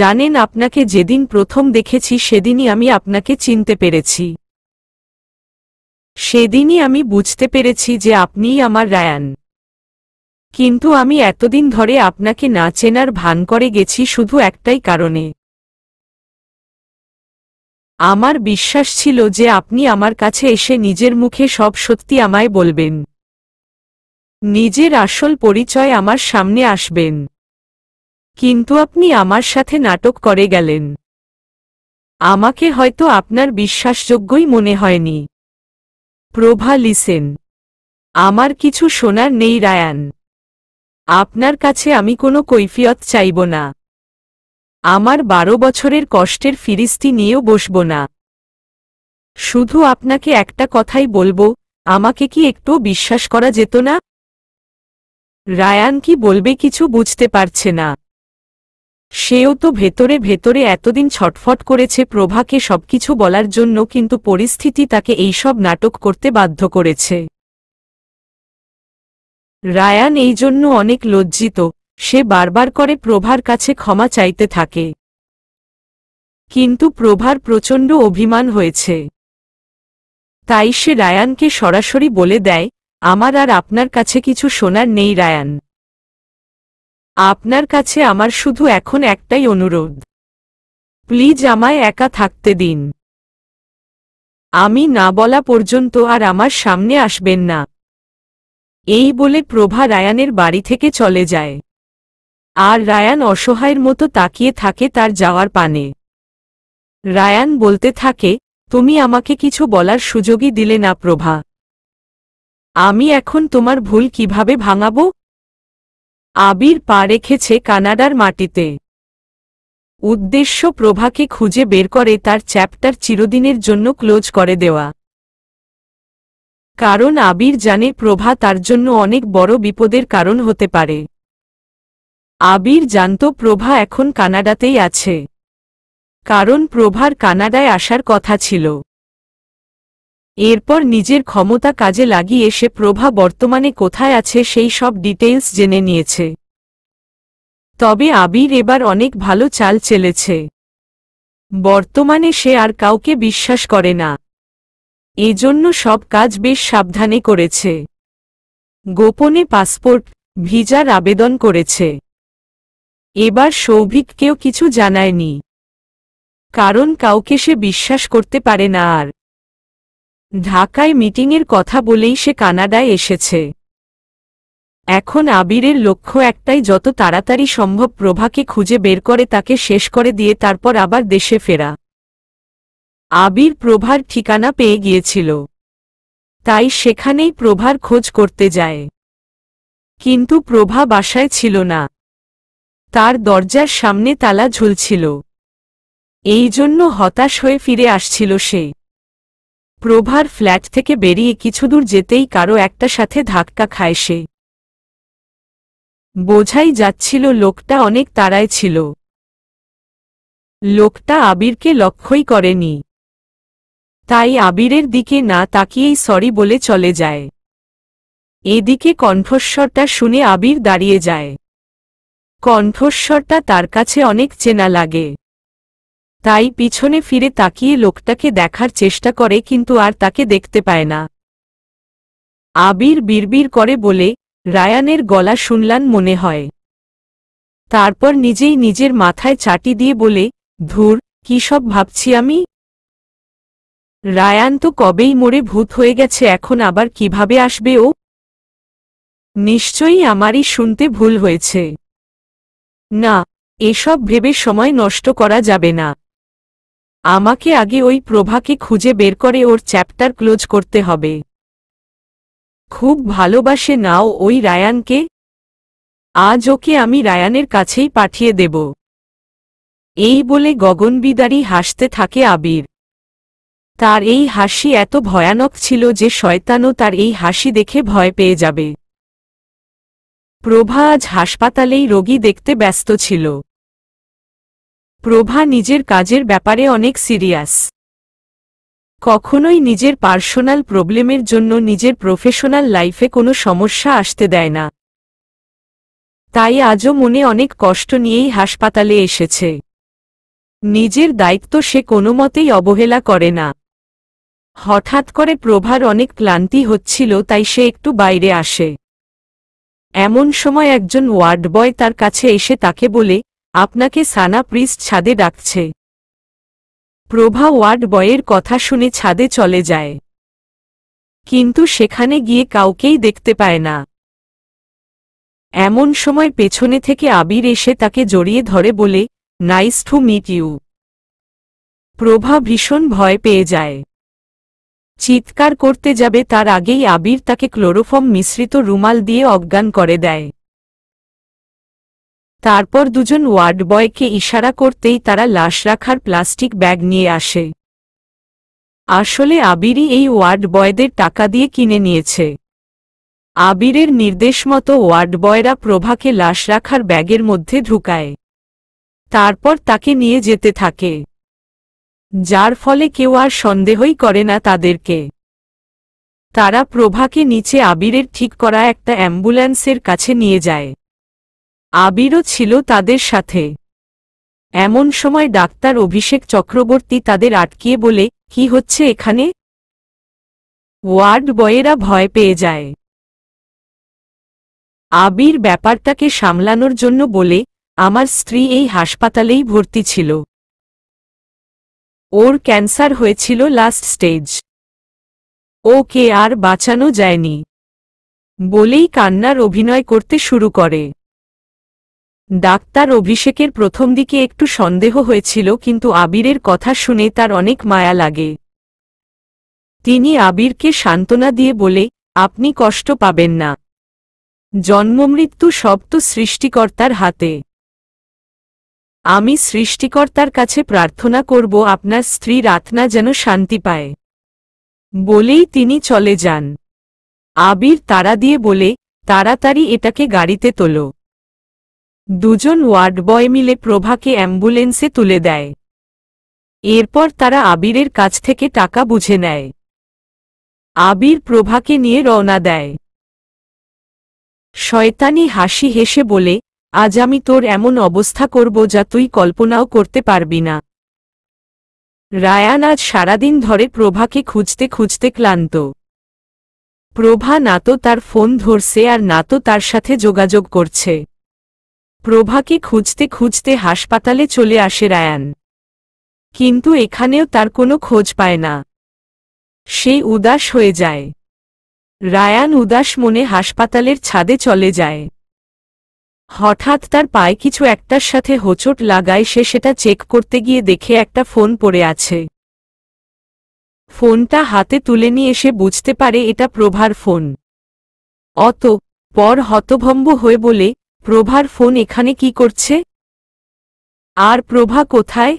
জানেন আপনাকে যেদিন প্রথম দেখেছি সেদিনই আমি আপনাকে চিনতে পেরেছি সেদিনই আমি বুঝতে পেরেছি যে আপনিই আমার রায়ান কিন্তু আমি এতদিন ধরে আপনাকে না চেনার ভান করে গেছি শুধু একটাই কারণে আমার বিশ্বাস ছিল যে আপনি আমার কাছে এসে নিজের মুখে সব সত্যি আমায় বলবেন নিজের আসল পরিচয় আমার সামনে আসবেন কিন্তু আপনি আমার সাথে নাটক করে গেলেন আমাকে হয়তো আপনার বিশ্বাসযোগ্যই মনে হয়নি প্রভা লিসেন আমার কিছু শোনার নেই রায়ান আপনার কাছে আমি কোনো কৈফিয়ত চাইব না আমার বারো বছরের কষ্টের ফিরিস্তি নিয়েও বসব না শুধু আপনাকে একটা কথাই বলবো আমাকে কি একটু বিশ্বাস করা যেত না রায়ান কি বলবে কিছু বুঝতে পারছে না সেও তো ভেতরে ভেতরে এতদিন ছটফট করেছে প্রভাকে সবকিছু বলার জন্য কিন্তু পরিস্থিতি তাকে এইসব নাটক করতে বাধ্য করেছে রায়ান এই জন্য অনেক লজ্জিত সে বারবার করে প্রভার কাছে ক্ষমা চাইতে থাকে কিন্তু প্রভার প্রচণ্ড অভিমান হয়েছে তাই সে রায়ানকে সরাসরি বলে দেয় আমার আর আপনার কাছে কিছু শোনার নেই রায়ান আপনার কাছে আমার শুধু এখন একটাই অনুরোধ প্লিজ আমায় একা থাকতে দিন আমি না বলা পর্যন্ত আর আমার সামনে আসবেন না এই বলে প্রভা রায়ানের বাড়ি থেকে চলে যায় আর রায়ান অসহায়ের মতো তাকিয়ে থাকে তার যাওয়ার পানে রায়ান বলতে থাকে তুমি আমাকে কিছু বলার সুযোগই দিলে না প্রভা আমি এখন তোমার ভুল কিভাবে ভাঙাবো আবির পা রেখেছে কানাডার মাটিতে উদ্দেশ্য প্রভাকে খুঁজে বের করে তার চ্যাপ্টার চিরদিনের জন্য ক্লোজ করে দেওয়া কারণ আবির জানে প্রভা তার জন্য অনেক বড় বিপদের কারণ হতে পারে আবির জানত প্রভা এখন কানাডাতেই আছে কারণ প্রভার কানাডায় আসার কথা ছিল এরপর নিজের ক্ষমতা কাজে লাগিয়ে সে প্রভা বর্তমানে কোথায় আছে সেই সব ডিটেইলস জেনে নিয়েছে তবে আবির এবার অনেক ভালো চাল চেলেছে বর্তমানে সে আর কাউকে বিশ্বাস করে না এজন্য সব কাজ বেশ সাবধানে করেছে গোপনে পাসপোর্ট ভিজার আবেদন করেছে এবার সৌভিককেও কিছু জানায়নি কারণ কাউকে সে বিশ্বাস করতে পারে না আর ঢাকায় মিটিংয়ের কথা বলেই সে কানাডায় এসেছে এখন আবিরের লক্ষ্য একটাই যত তাড়াতাড়ি সম্ভব প্রভাকে খুঁজে বের করে তাকে শেষ করে দিয়ে তারপর আবার দেশে ফেরা আবির প্রভার ঠিকানা পেয়ে গিয়েছিল তাই সেখানেই প্রভার খোঁজ করতে যায় কিন্তু প্রভা বাসায় ছিল না তার দরজার সামনে তালা ঝুলছিল এই জন্য হতাশ হয়ে ফিরে আসছিল সে প্রভার ফ্ল্যাট থেকে বেরিয়ে কিছুদূর যেতেই কারো একটা সাথে ধাক্কা খায় সে বোঝাই যাচ্ছিল লোকটা অনেক তারায় ছিল লোকটা আবিরকে লক্ষ্যই করেনি তাই আবিরের দিকে না তাকিয়েই সরি বলে চলে যায় এদিকে কণ্ঠস্বরটা শুনে আবির দাঁড়িয়ে যায় কণ্ঠস্বরটা তার কাছে অনেক চেনা লাগে তাই পিছনে ফিরে তাকিয়ে লোকটাকে দেখার চেষ্টা করে কিন্তু আর তাকে দেখতে পায় না আবির বিড়বিড় করে বলে রায়ানের গলা শুনলান মনে হয় তারপর নিজেই নিজের মাথায় চাটি দিয়ে বলে ধুর কি সব ভাবছি আমি রায়ান তো কবেই মরে ভূত হয়ে গেছে এখন আবার কিভাবে আসবে ও নিশ্চয়ই আমারই শুনতে ভুল হয়েছে না এসব ভেবে সময় নষ্ট করা যাবে না আমাকে আগে ওই প্রভাকে খুঁজে বের করে ওর চ্যাপ্টার ক্লোজ করতে হবে খুব ভালোবাসে নাও ওই রায়ানকে আজ ওকে আমি রায়ানের কাছেই পাঠিয়ে দেব এই বলে গগনবিদারি হাসতে থাকে আবির তার এই হাসি এত ভয়ানক ছিল যে শয়তানও তার এই হাসি দেখে ভয় পেয়ে যাবে প্রভা আজ হাসপাতালেই রোগী দেখতে ব্যস্ত ছিল প্রভা নিজের কাজের ব্যাপারে অনেক সিরিয়াস কখনোই নিজের পার্সোনাল প্রবলেমের জন্য নিজের প্রফেশনাল লাইফে কোনো সমস্যা আসতে দেয় না তাই আজও মনে অনেক কষ্ট নিয়েই হাসপাতালে এসেছে নিজের দায়িত্ব সে কোনো মতেই অবহেলা করে না হঠাৎ করে প্রভার অনেক ক্লান্তি হচ্ছিল তাই সে একটু বাইরে আসে এমন সময় একজন ওয়ার্ড বয় তার কাছে এসে তাকে বলে আপনাকে সানা প্রিস্ট ছাদে ডাকছে প্রভা ওয়ার্ড বয়ের কথা শুনে ছাদে চলে যায় কিন্তু সেখানে গিয়ে কাউকেই দেখতে পায় না এমন সময় পেছনে থেকে আবির এসে তাকে জড়িয়ে ধরে বলে nice to meet you Prabha ভীষণ ভয় পেয়ে যায় চিৎকার করতে যাবে তার আগেই আবির তাকে ক্লোরোফর্ম মিশ্রিত রুমাল দিয়ে অজ্ঞান করে দেয় তারপর দুজন ওয়ার্ড বয়কে ইশারা করতেই তারা লাশ রাখার প্লাস্টিক ব্যাগ নিয়ে আসে আসলে আবিরই এই ওয়ার্ড বয়দের টাকা দিয়ে কিনে নিয়েছে আবিরের নির্দেশ মতো ওয়ার্ড বয়রা প্রভাকে লাশ রাখার ব্যাগের মধ্যে ঢুকায় তারপর তাকে নিয়ে যেতে থাকে যার ফলে কেউ আর সন্দেহই করে না তাদেরকে তারা প্রভাকে নিচে আবিরের ঠিক করা একটা অ্যাম্বুলেন্সের কাছে নিয়ে যায় আবিরও ছিল তাদের সাথে এমন সময় ডাক্তার অভিষেক চক্রবর্তী তাদের আটকিয়ে বলে কি হচ্ছে এখানে ওয়ার্ড বয়েরা ভয় পেয়ে যায় আবির ব্যাপারটাকে সামলানোর জন্য বলে আমার স্ত্রী এই হাসপাতালেই ভর্তি ছিল ওর ক্যান্সার হয়েছিল লাস্ট স্টেজ ওকে আর বাঁচানো যায়নি বলেই কান্নার অভিনয় করতে শুরু করে ডাক্তার অভিষেকের প্রথম দিকে একটু সন্দেহ হয়েছিল কিন্তু আবিরের কথা শুনে তার অনেক মায়া লাগে তিনি আবিরকে সান্ত্বনা দিয়ে বলে আপনি কষ্ট পাবেন না জন্মমৃত্যু সব তো সৃষ্টিকর্তার হাতে আমি সৃষ্টিকর্তার কাছে প্রার্থনা করব আপনার স্ত্রী রাতনা যেন শান্তি পায় বলেই তিনি চলে যান আবির তারা দিয়ে বলে তাড়াতাড়ি এটাকে গাড়িতে তোলো দুজন ওয়ার্ড বয় মিলে প্রভাকে অ্যাম্বুলেন্সে তুলে দেয় এরপর তারা আবিরের কাছ থেকে টাকা বুঝে নেয় আবির প্রভাকে নিয়ে রওনা দেয় শয়তানি হাসি হেসে বলে আজ আমি তোর এমন অবস্থা করব যা তুই কল্পনাও করতে পারবি না রায়ান আজ সারাদিন ধরে প্রভাকে খুঁজতে খুঁজতে ক্লান্ত প্রভা না তো তার ফোন ধরছে আর না তো তার সাথে যোগাযোগ করছে প্রভাকে খুঁজতে খুঁজতে হাসপাতালে চলে আসে রায়ান কিন্তু এখানেও তার কোনো খোঁজ পায় না সে উদাস হয়ে যায় রায়ান উদাস মনে হাসপাতালের ছাদে চলে যায় হঠাৎ তার পায়ে কিছু একটার সাথে হোঁচট লাগায় সে সেটা চেক করতে গিয়ে দেখে একটা ফোন পড়ে আছে ফোনটা হাতে তুলে নিয়ে এসে বুঝতে পারে এটা প্রভার ফোন অত পর হতভম্ব হয়ে বলে প্রভার ফোন এখানে কি করছে আর প্রভা কোথায়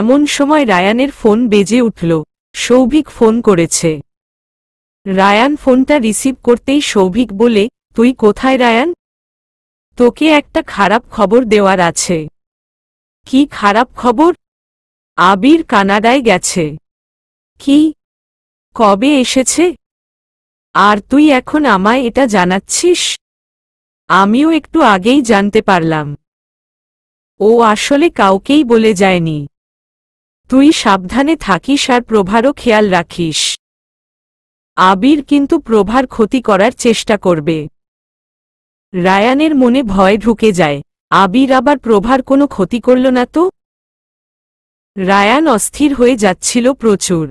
এমন সময় রায়ানের ফোন বেজে উঠল সৌভিক ফোন করেছে রায়ান ফোনটা রিসিভ করতেই সৌভিক বলে তুই কোথায় রায়ান তোকে একটা খারাপ খবর দেওয়ার আছে কি খারাপ খবর আবির কানাডায় গেছে কি কবে এসেছে আর তুই এখন আমায় এটা জানাচ্ছিস আমিও একটু আগেই জানতে পারলাম ও আসলে কাউকেই বলে যায়নি তুই সাবধানে থাকিস আর প্রভারও খেয়াল রাখিস আবির কিন্তু প্রভার ক্ষতি করার চেষ্টা করবে রায়ানের মনে ভয় ঢুকে যায় আবির আবার প্রভার কোনো ক্ষতি করল না তো রায়ান অস্থির হয়ে যাচ্ছিল প্রচুর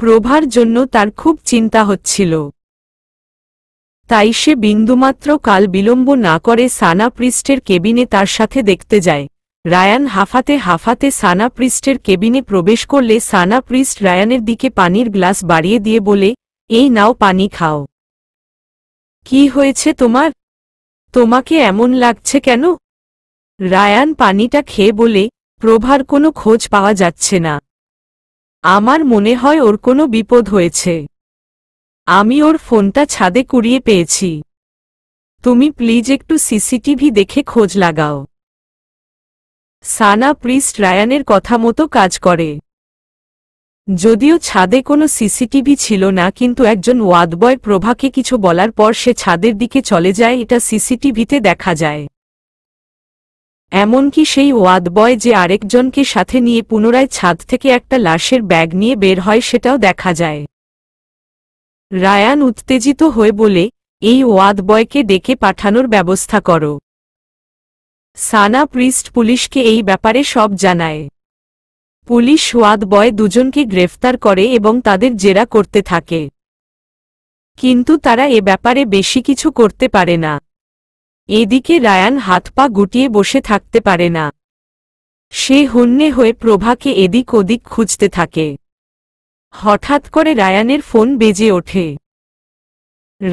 প্রভার জন্য তার খুব চিন্তা হচ্ছিল তাই সে বিন্দুমাত্র কাল বিলম্ব না করে সানা পৃষ্ঠের কেবিনে তার সাথে দেখতে যায় রায়ান হাফাতে হাফাতে সানা পৃষ্ঠের কেবিনে প্রবেশ করলে সানা পৃষ্ঠ রায়ানের দিকে পানির গ্লাস বাড়িয়ে দিয়ে বলে এই নাও পানি খাও কি হয়েছে তোমার তোমাকে এমন লাগছে কেন রায়ান পানিটা খেয়ে বলে প্রভার কোনো খোঁজ পাওয়া যাচ্ছে না আমার মনে হয় ওর কোনো বিপদ হয়েছে আমি ওর ফোনটা ছাদে কুড়িয়ে পেয়েছি তুমি প্লিজ একটু সিসিটিভি দেখে খোঁজ লাগাও সানা প্রিস্ট রায়ানের কথা মতো কাজ করে যদিও ছাদে কোনো সিসিটিভি ছিল না কিন্তু একজন ওয়াদবয় প্রভাকে কিছু বলার পর সে ছাদের দিকে চলে যায় এটা সিসিটিভিতে দেখা যায় এমনকি সেই ওয়াদবয় যে আরেকজনকে সাথে নিয়ে পুনরায় ছাদ থেকে একটা লাশের ব্যাগ নিয়ে বের হয় সেটাও দেখা যায় রায়ান উত্তেজিত হয়ে বলে এই ওয়াদ বয়কে ডেকে পাঠানোর ব্যবস্থা করো সানা প্রিস্ট পুলিশকে এই ব্যাপারে সব জানায় পুলিশ ওয়াদ বয় দুজনকে গ্রেফতার করে এবং তাদের জেরা করতে থাকে কিন্তু তারা এ ব্যাপারে বেশি কিছু করতে পারে না এদিকে রায়ান হাত পা গুটিয়ে বসে থাকতে পারে না সে হন্যে হয়ে প্রভাকে এদিক ওদিক খুঁজতে থাকে হঠাৎ করে রায়ানের ফোন বেজে ওঠে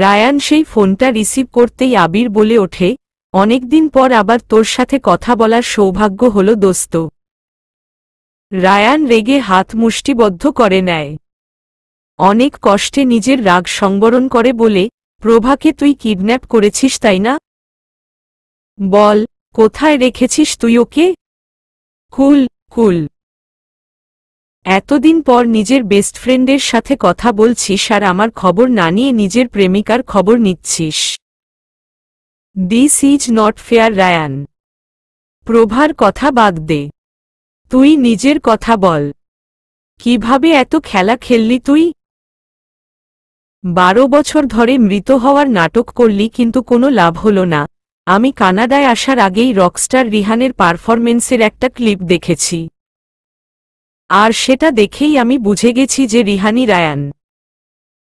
রায়ান সেই ফোনটা রিসিভ করতেই আবির বলে ওঠে অনেকদিন পর আবার তোর সাথে কথা বলার সৌভাগ্য হল দোস্ত রায়ান রেগে হাত মুষ্টিবদ্ধ করে নেয় অনেক কষ্টে নিজের রাগ সংবরণ করে বলে প্রভাকে তুই কিডন্যাপ করেছিস তাই না বল কোথায় রেখেছিস তুই ওকে কুল কুল এতদিন পর নিজের বেস্ট ফ্রেন্ডের সাথে কথা বলছিস আর আমার খবর না নিয়ে নিজের প্রেমিকার খবর নিচ্ছিস this is not fair Rayan প্রভার কথা বাদ দে তুই নিজের কথা বল কিভাবে এত খেলা খেললি তুই বারো বছর ধরে মৃত হওয়ার নাটক করলি কিন্তু কোনো লাভ হল না আমি কানাডায় আসার আগেই রকস্টার রিহানের পারফরমেন্সের একটা ক্লিপ দেখেছি আর সেটা দেখেই আমি বুঝে গেছি যে রিহানি রায়ান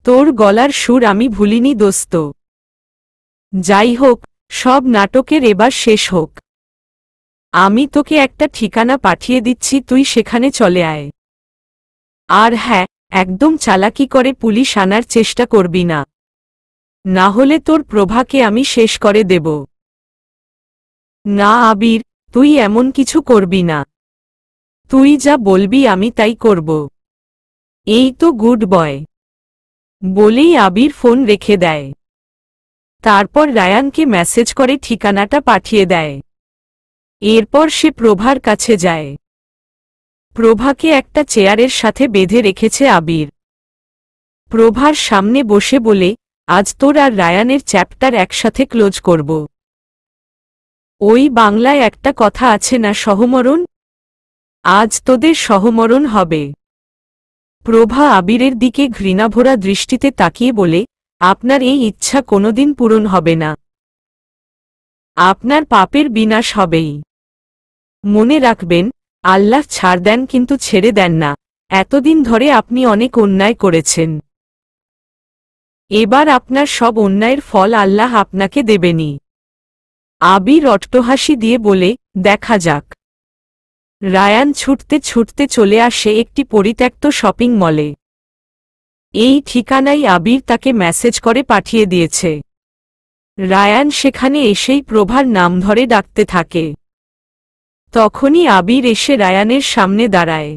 তোর গলার সুর আমি ভুলিনি দোস্ত যাই হোক সব নাটকের এবার শেষ হোক আমি তোকে একটা ঠিকানা পাঠিয়ে দিচ্ছি তুই সেখানে চলে আয় আর হ্যাঁ একদম চালাকি করে পুলিশ আনার চেষ্টা করবি না না হলে তোর প্রভাকে আমি শেষ করে দেব না আবির তুই এমন কিছু করবি না তুই যা বলবি আমি তাই করব এই তো গুড বয় বলেই আবির ফোন রেখে দেয় তারপর রায়ানকে মেসেজ করে ঠিকানাটা পাঠিয়ে দেয় এরপর সে প্রভার কাছে যায় প্রভাকে একটা চেয়ারের সাথে বেঁধে রেখেছে আবির প্রভার সামনে বসে বলে আজ তোর আর রায়ানের চ্যাপ্টার একসাথে ক্লোজ করব ওই বাংলায় একটা কথা আছে না সহমরণ আজ তোদের সহমরণ হবে প্রভা আবিরের দিকে ঘৃণাভরা দৃষ্টিতে তাকিয়ে বলে আপনার এই ইচ্ছা কোনোদিন পূরণ হবে না আপনার পাপের বিনাশ হবেই মনে রাখবেন আল্লাহ ছাড় দেন কিন্তু ছেড়ে দেন না এতদিন ধরে আপনি অনেক অন্যায় করেছেন এবার আপনার সব অন্যায়ের ফল আল্লাহ আপনাকে দেবেনি আবির অট্টহাসি দিয়ে বলে দেখা যাক রায়ান ছুটতে ছুটতে চলে আসে একটি পরিত্যক্ত শপিং মলে এই ঠিকানাই আবির তাকে মেসেজ করে পাঠিয়ে দিয়েছে রায়ান সেখানে এসেই প্রভার নাম ধরে ডাকতে থাকে তখনই আবির এসে রায়ানের সামনে দাঁড়ায়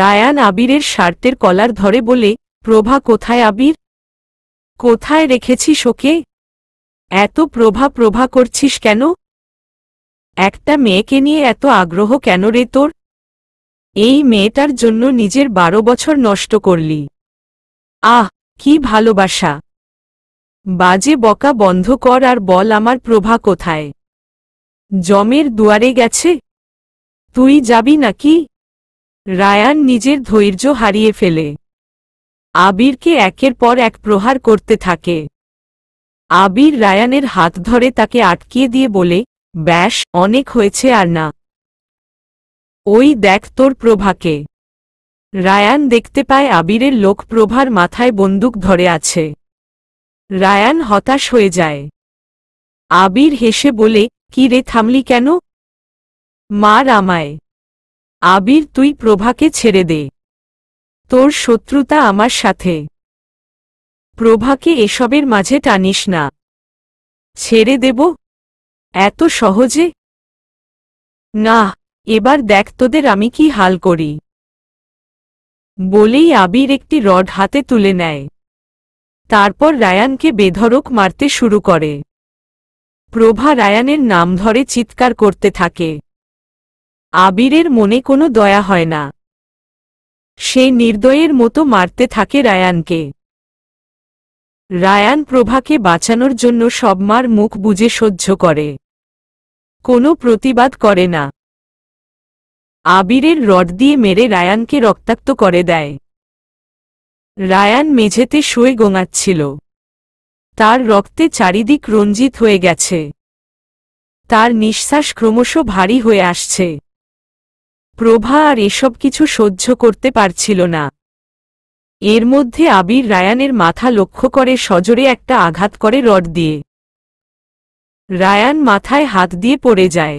রায়ান আবিরের শার্টের কলার ধরে বলে প্রভা কোথায় আবির কোথায় রেখেছিস ওকে এত প্রভা প্রভা করছিস কেন একটা মেয়েকে নিয়ে এত আগ্রহ কেন রে তোর এই মেয়েটার জন্য নিজের বারো বছর নষ্ট করলি আহ কি ভালোবাসা বাজে বকা বন্ধ কর আর বল আমার প্রভা কোথায় জমের দুয়ারে গেছে তুই যাবি নাকি রায়ান নিজের ধৈর্য হারিয়ে ফেলে আবিরকে একের পর এক প্রহার করতে থাকে আবির রায়ানের হাত ধরে তাকে আটকিয়ে দিয়ে বলে ব্যাস অনেক হয়েছে আর না ওই দেখ তোর প্রভাকে রায়ান দেখতে পায় আবিরের লোক প্রভার মাথায় বন্দুক ধরে আছে রায়ান হতাশ হয়ে যায় আবির হেসে বলে কি রে থামলি কেন মার আমায় আবির তুই প্রভাকে ছেড়ে দে তোর শত্রুতা আমার সাথে প্রভাকে এসবের মাঝে টানিস না ছেড়ে দেব এত সহজে না এবার দেখ তোদের আমি কি হাল করি বলেই আবির একটি রড হাতে তুলে নেয় তারপর রায়ানকে বেধরক মারতে শুরু করে প্রভা রায়ানের নাম ধরে চিৎকার করতে থাকে আবিরের মনে কোনো দয়া হয় না সে নির্দয়ের মতো মারতে থাকে রায়ানকে রায়ান প্রভাকে বাঁচানোর জন্য সব মার মুখ বুঝে সহ্য করে কোনো প্রতিবাদ করে না আবিরের রড দিয়ে মেরে রায়ানকে রক্তাক্ত করে দেয় রায়ান মেঝেতে শুয়ে গোঙাচ্ছিল তার রক্তে চারিদিক রঞ্জিত হয়ে গেছে তার নিঃশ্বাস ক্রমশ ভারী হয়ে আসছে প্রভা আর এসব কিছু সহ্য করতে পারছিল না এর মধ্যে আবির রায়ানের মাথা লক্ষ্য করে সজোরে একটা আঘাত করে রড দিয়ে রায়ান মাথায় হাত দিয়ে পড়ে যায়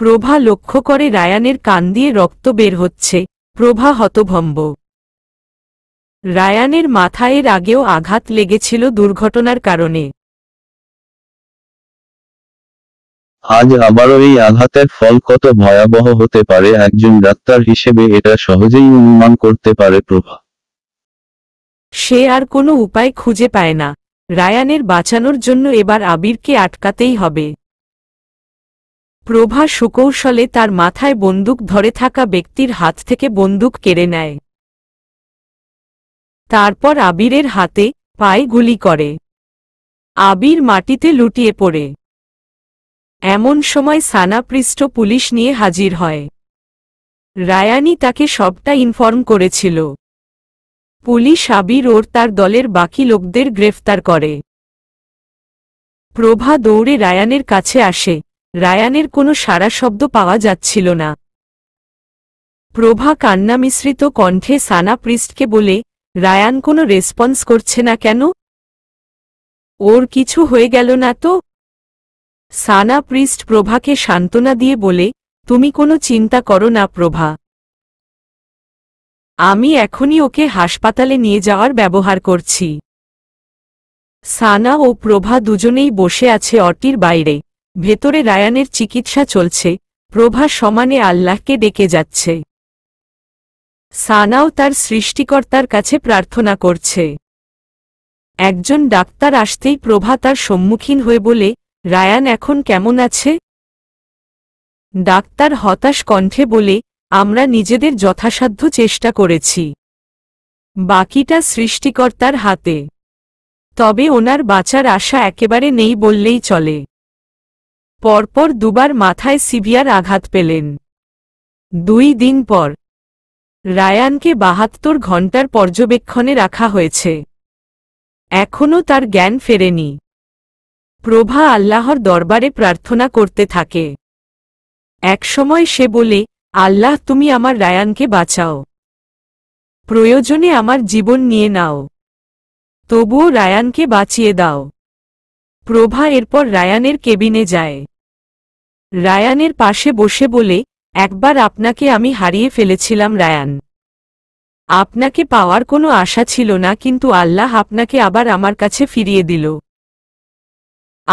প্রভা লক্ষ্য করে রায়ানের কান দিয়ে রক্ত বের হচ্ছে প্রভা হতভম্ব রায়ানের মাথায় এর আগেও আঘাত লেগেছিল দুর্ঘটনার কারণে আজ আবারও এই আঘাতের ফল কত ভয়াবহ হতে পারে একজন ডাক্তার হিসেবে এটা সহজেই অনুমান করতে পারে প্রভা সে আর কোনো উপায় খুঁজে পায় না রায়ানের বাঁচানোর জন্য এবার আবিরকে আটকাতেই হবে প্রভা সুকৌশলে তার মাথায় বন্দুক ধরে থাকা ব্যক্তির হাত থেকে বন্দুক কেড়ে নেয় তারপর আবিরের হাতে পায়ে গুলি করে আবির মাটিতে লুটিয়ে পড়ে এমন সময় পৃষ্ঠ পুলিশ নিয়ে হাজির হয় রায়ানি তাকে সবটা ইনফর্ম করেছিল পুলিশ আবির ওর তার দলের বাকি লোকদের গ্রেফতার করে প্রভা দৌড়ে রায়ানের কাছে আসে রায়ানের কোনো সারা শব্দ পাওয়া যাচ্ছিল না প্রভা কান্না মিশ্রিত কণ্ঠে সানা প্রিস্টকে বলে রায়ান কোনো রেসপন্স করছে না কেন ওর কিছু হয়ে গেল না তো সানা প্রিস্ট প্রভাকে সান্ত্বনা দিয়ে বলে তুমি কোনো চিন্তা করো না প্রভা আমি এখনই ওকে হাসপাতালে নিয়ে যাওয়ার ব্যবহার করছি সানা ও প্রভা দুজনেই বসে আছে অটির বাইরে ভেতরে রায়ানের চিকিৎসা চলছে প্রভা সমানে আল্লাহকে ডেকে যাচ্ছে সানাও তার সৃষ্টিকর্তার কাছে প্রার্থনা করছে একজন ডাক্তার আসতেই প্রভা তার সম্মুখীন হয়ে বলে রায়ান এখন কেমন আছে ডাক্তার হতাশ কণ্ঠে বলে আমরা নিজেদের যথাসাধ্য চেষ্টা করেছি বাকিটা সৃষ্টিকর্তার হাতে তবে ওনার বাঁচার আশা একেবারে নেই বললেই চলে পরপর দুবার মাথায় সিভিয়ার আঘাত পেলেন দুই দিন পর রায়ানকে বাহাত্তর ঘণ্টার পর্যবেক্ষণে রাখা হয়েছে এখনও তার জ্ঞান ফেরেনি প্রভা আল্লাহর দরবারে প্রার্থনা করতে থাকে একসময় সে বলে আল্লাহ তুমি আমার রায়ানকে বাঁচাও প্রয়োজনে আমার জীবন নিয়ে নাও তবুও রায়ানকে বাঁচিয়ে দাও প্রভা এরপর রায়ানের কেবিনে যায় রায়ানের পাশে বসে বলে একবার আপনাকে আমি হারিয়ে ফেলেছিলাম রায়ান আপনাকে পাওয়ার কোনো আশা ছিল না কিন্তু আল্লাহ আপনাকে আবার আমার কাছে ফিরিয়ে দিল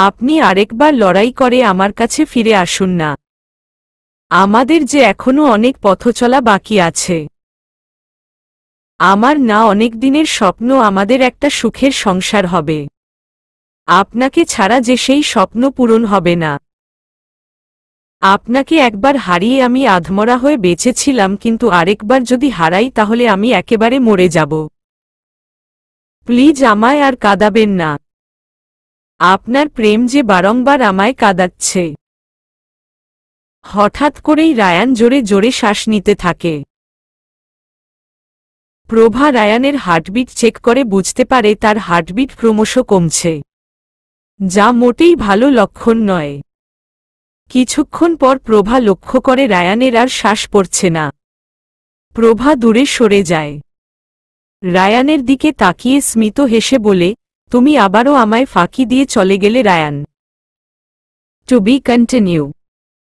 আপনি আরেকবার লড়াই করে আমার কাছে ফিরে আসুন না আমাদের যে এখনো অনেক পথচলা বাকি আছে আমার না অনেক দিনের স্বপ্ন আমাদের একটা সুখের সংসার হবে আপনাকে ছাড়া যে সেই স্বপ্ন পূরণ হবে না আপনাকে একবার হারিয়ে আমি আধমরা হয়ে বেঁচেছিলাম কিন্তু আরেকবার যদি হারাই তাহলে আমি একেবারে মরে যাব প্লিজ আমায় আর কাদাবেন না আপনার প্রেম যে বারংবার আমায় কাদাচ্ছে হঠাৎ করেই রায়ান জোরে জোরে শ্বাস নিতে থাকে প্রভা রায়ানের হার্টবিট চেক করে বুঝতে পারে তার হার্টবিট ক্রমশ কমছে যা মোটেই ভালো লক্ষণ নয় কিছুক্ষণ পর প্রভা লক্ষ্য করে রায়ানের আর শ্বাস পড়ছে না প্রভা দূরে সরে যায় রায়ানের দিকে তাকিয়ে স্মিত হেসে বলে তুমি আবারও আমায় ফাঁকি দিয়ে চলে গেলে রায়ান টু বি কন্টিনিউ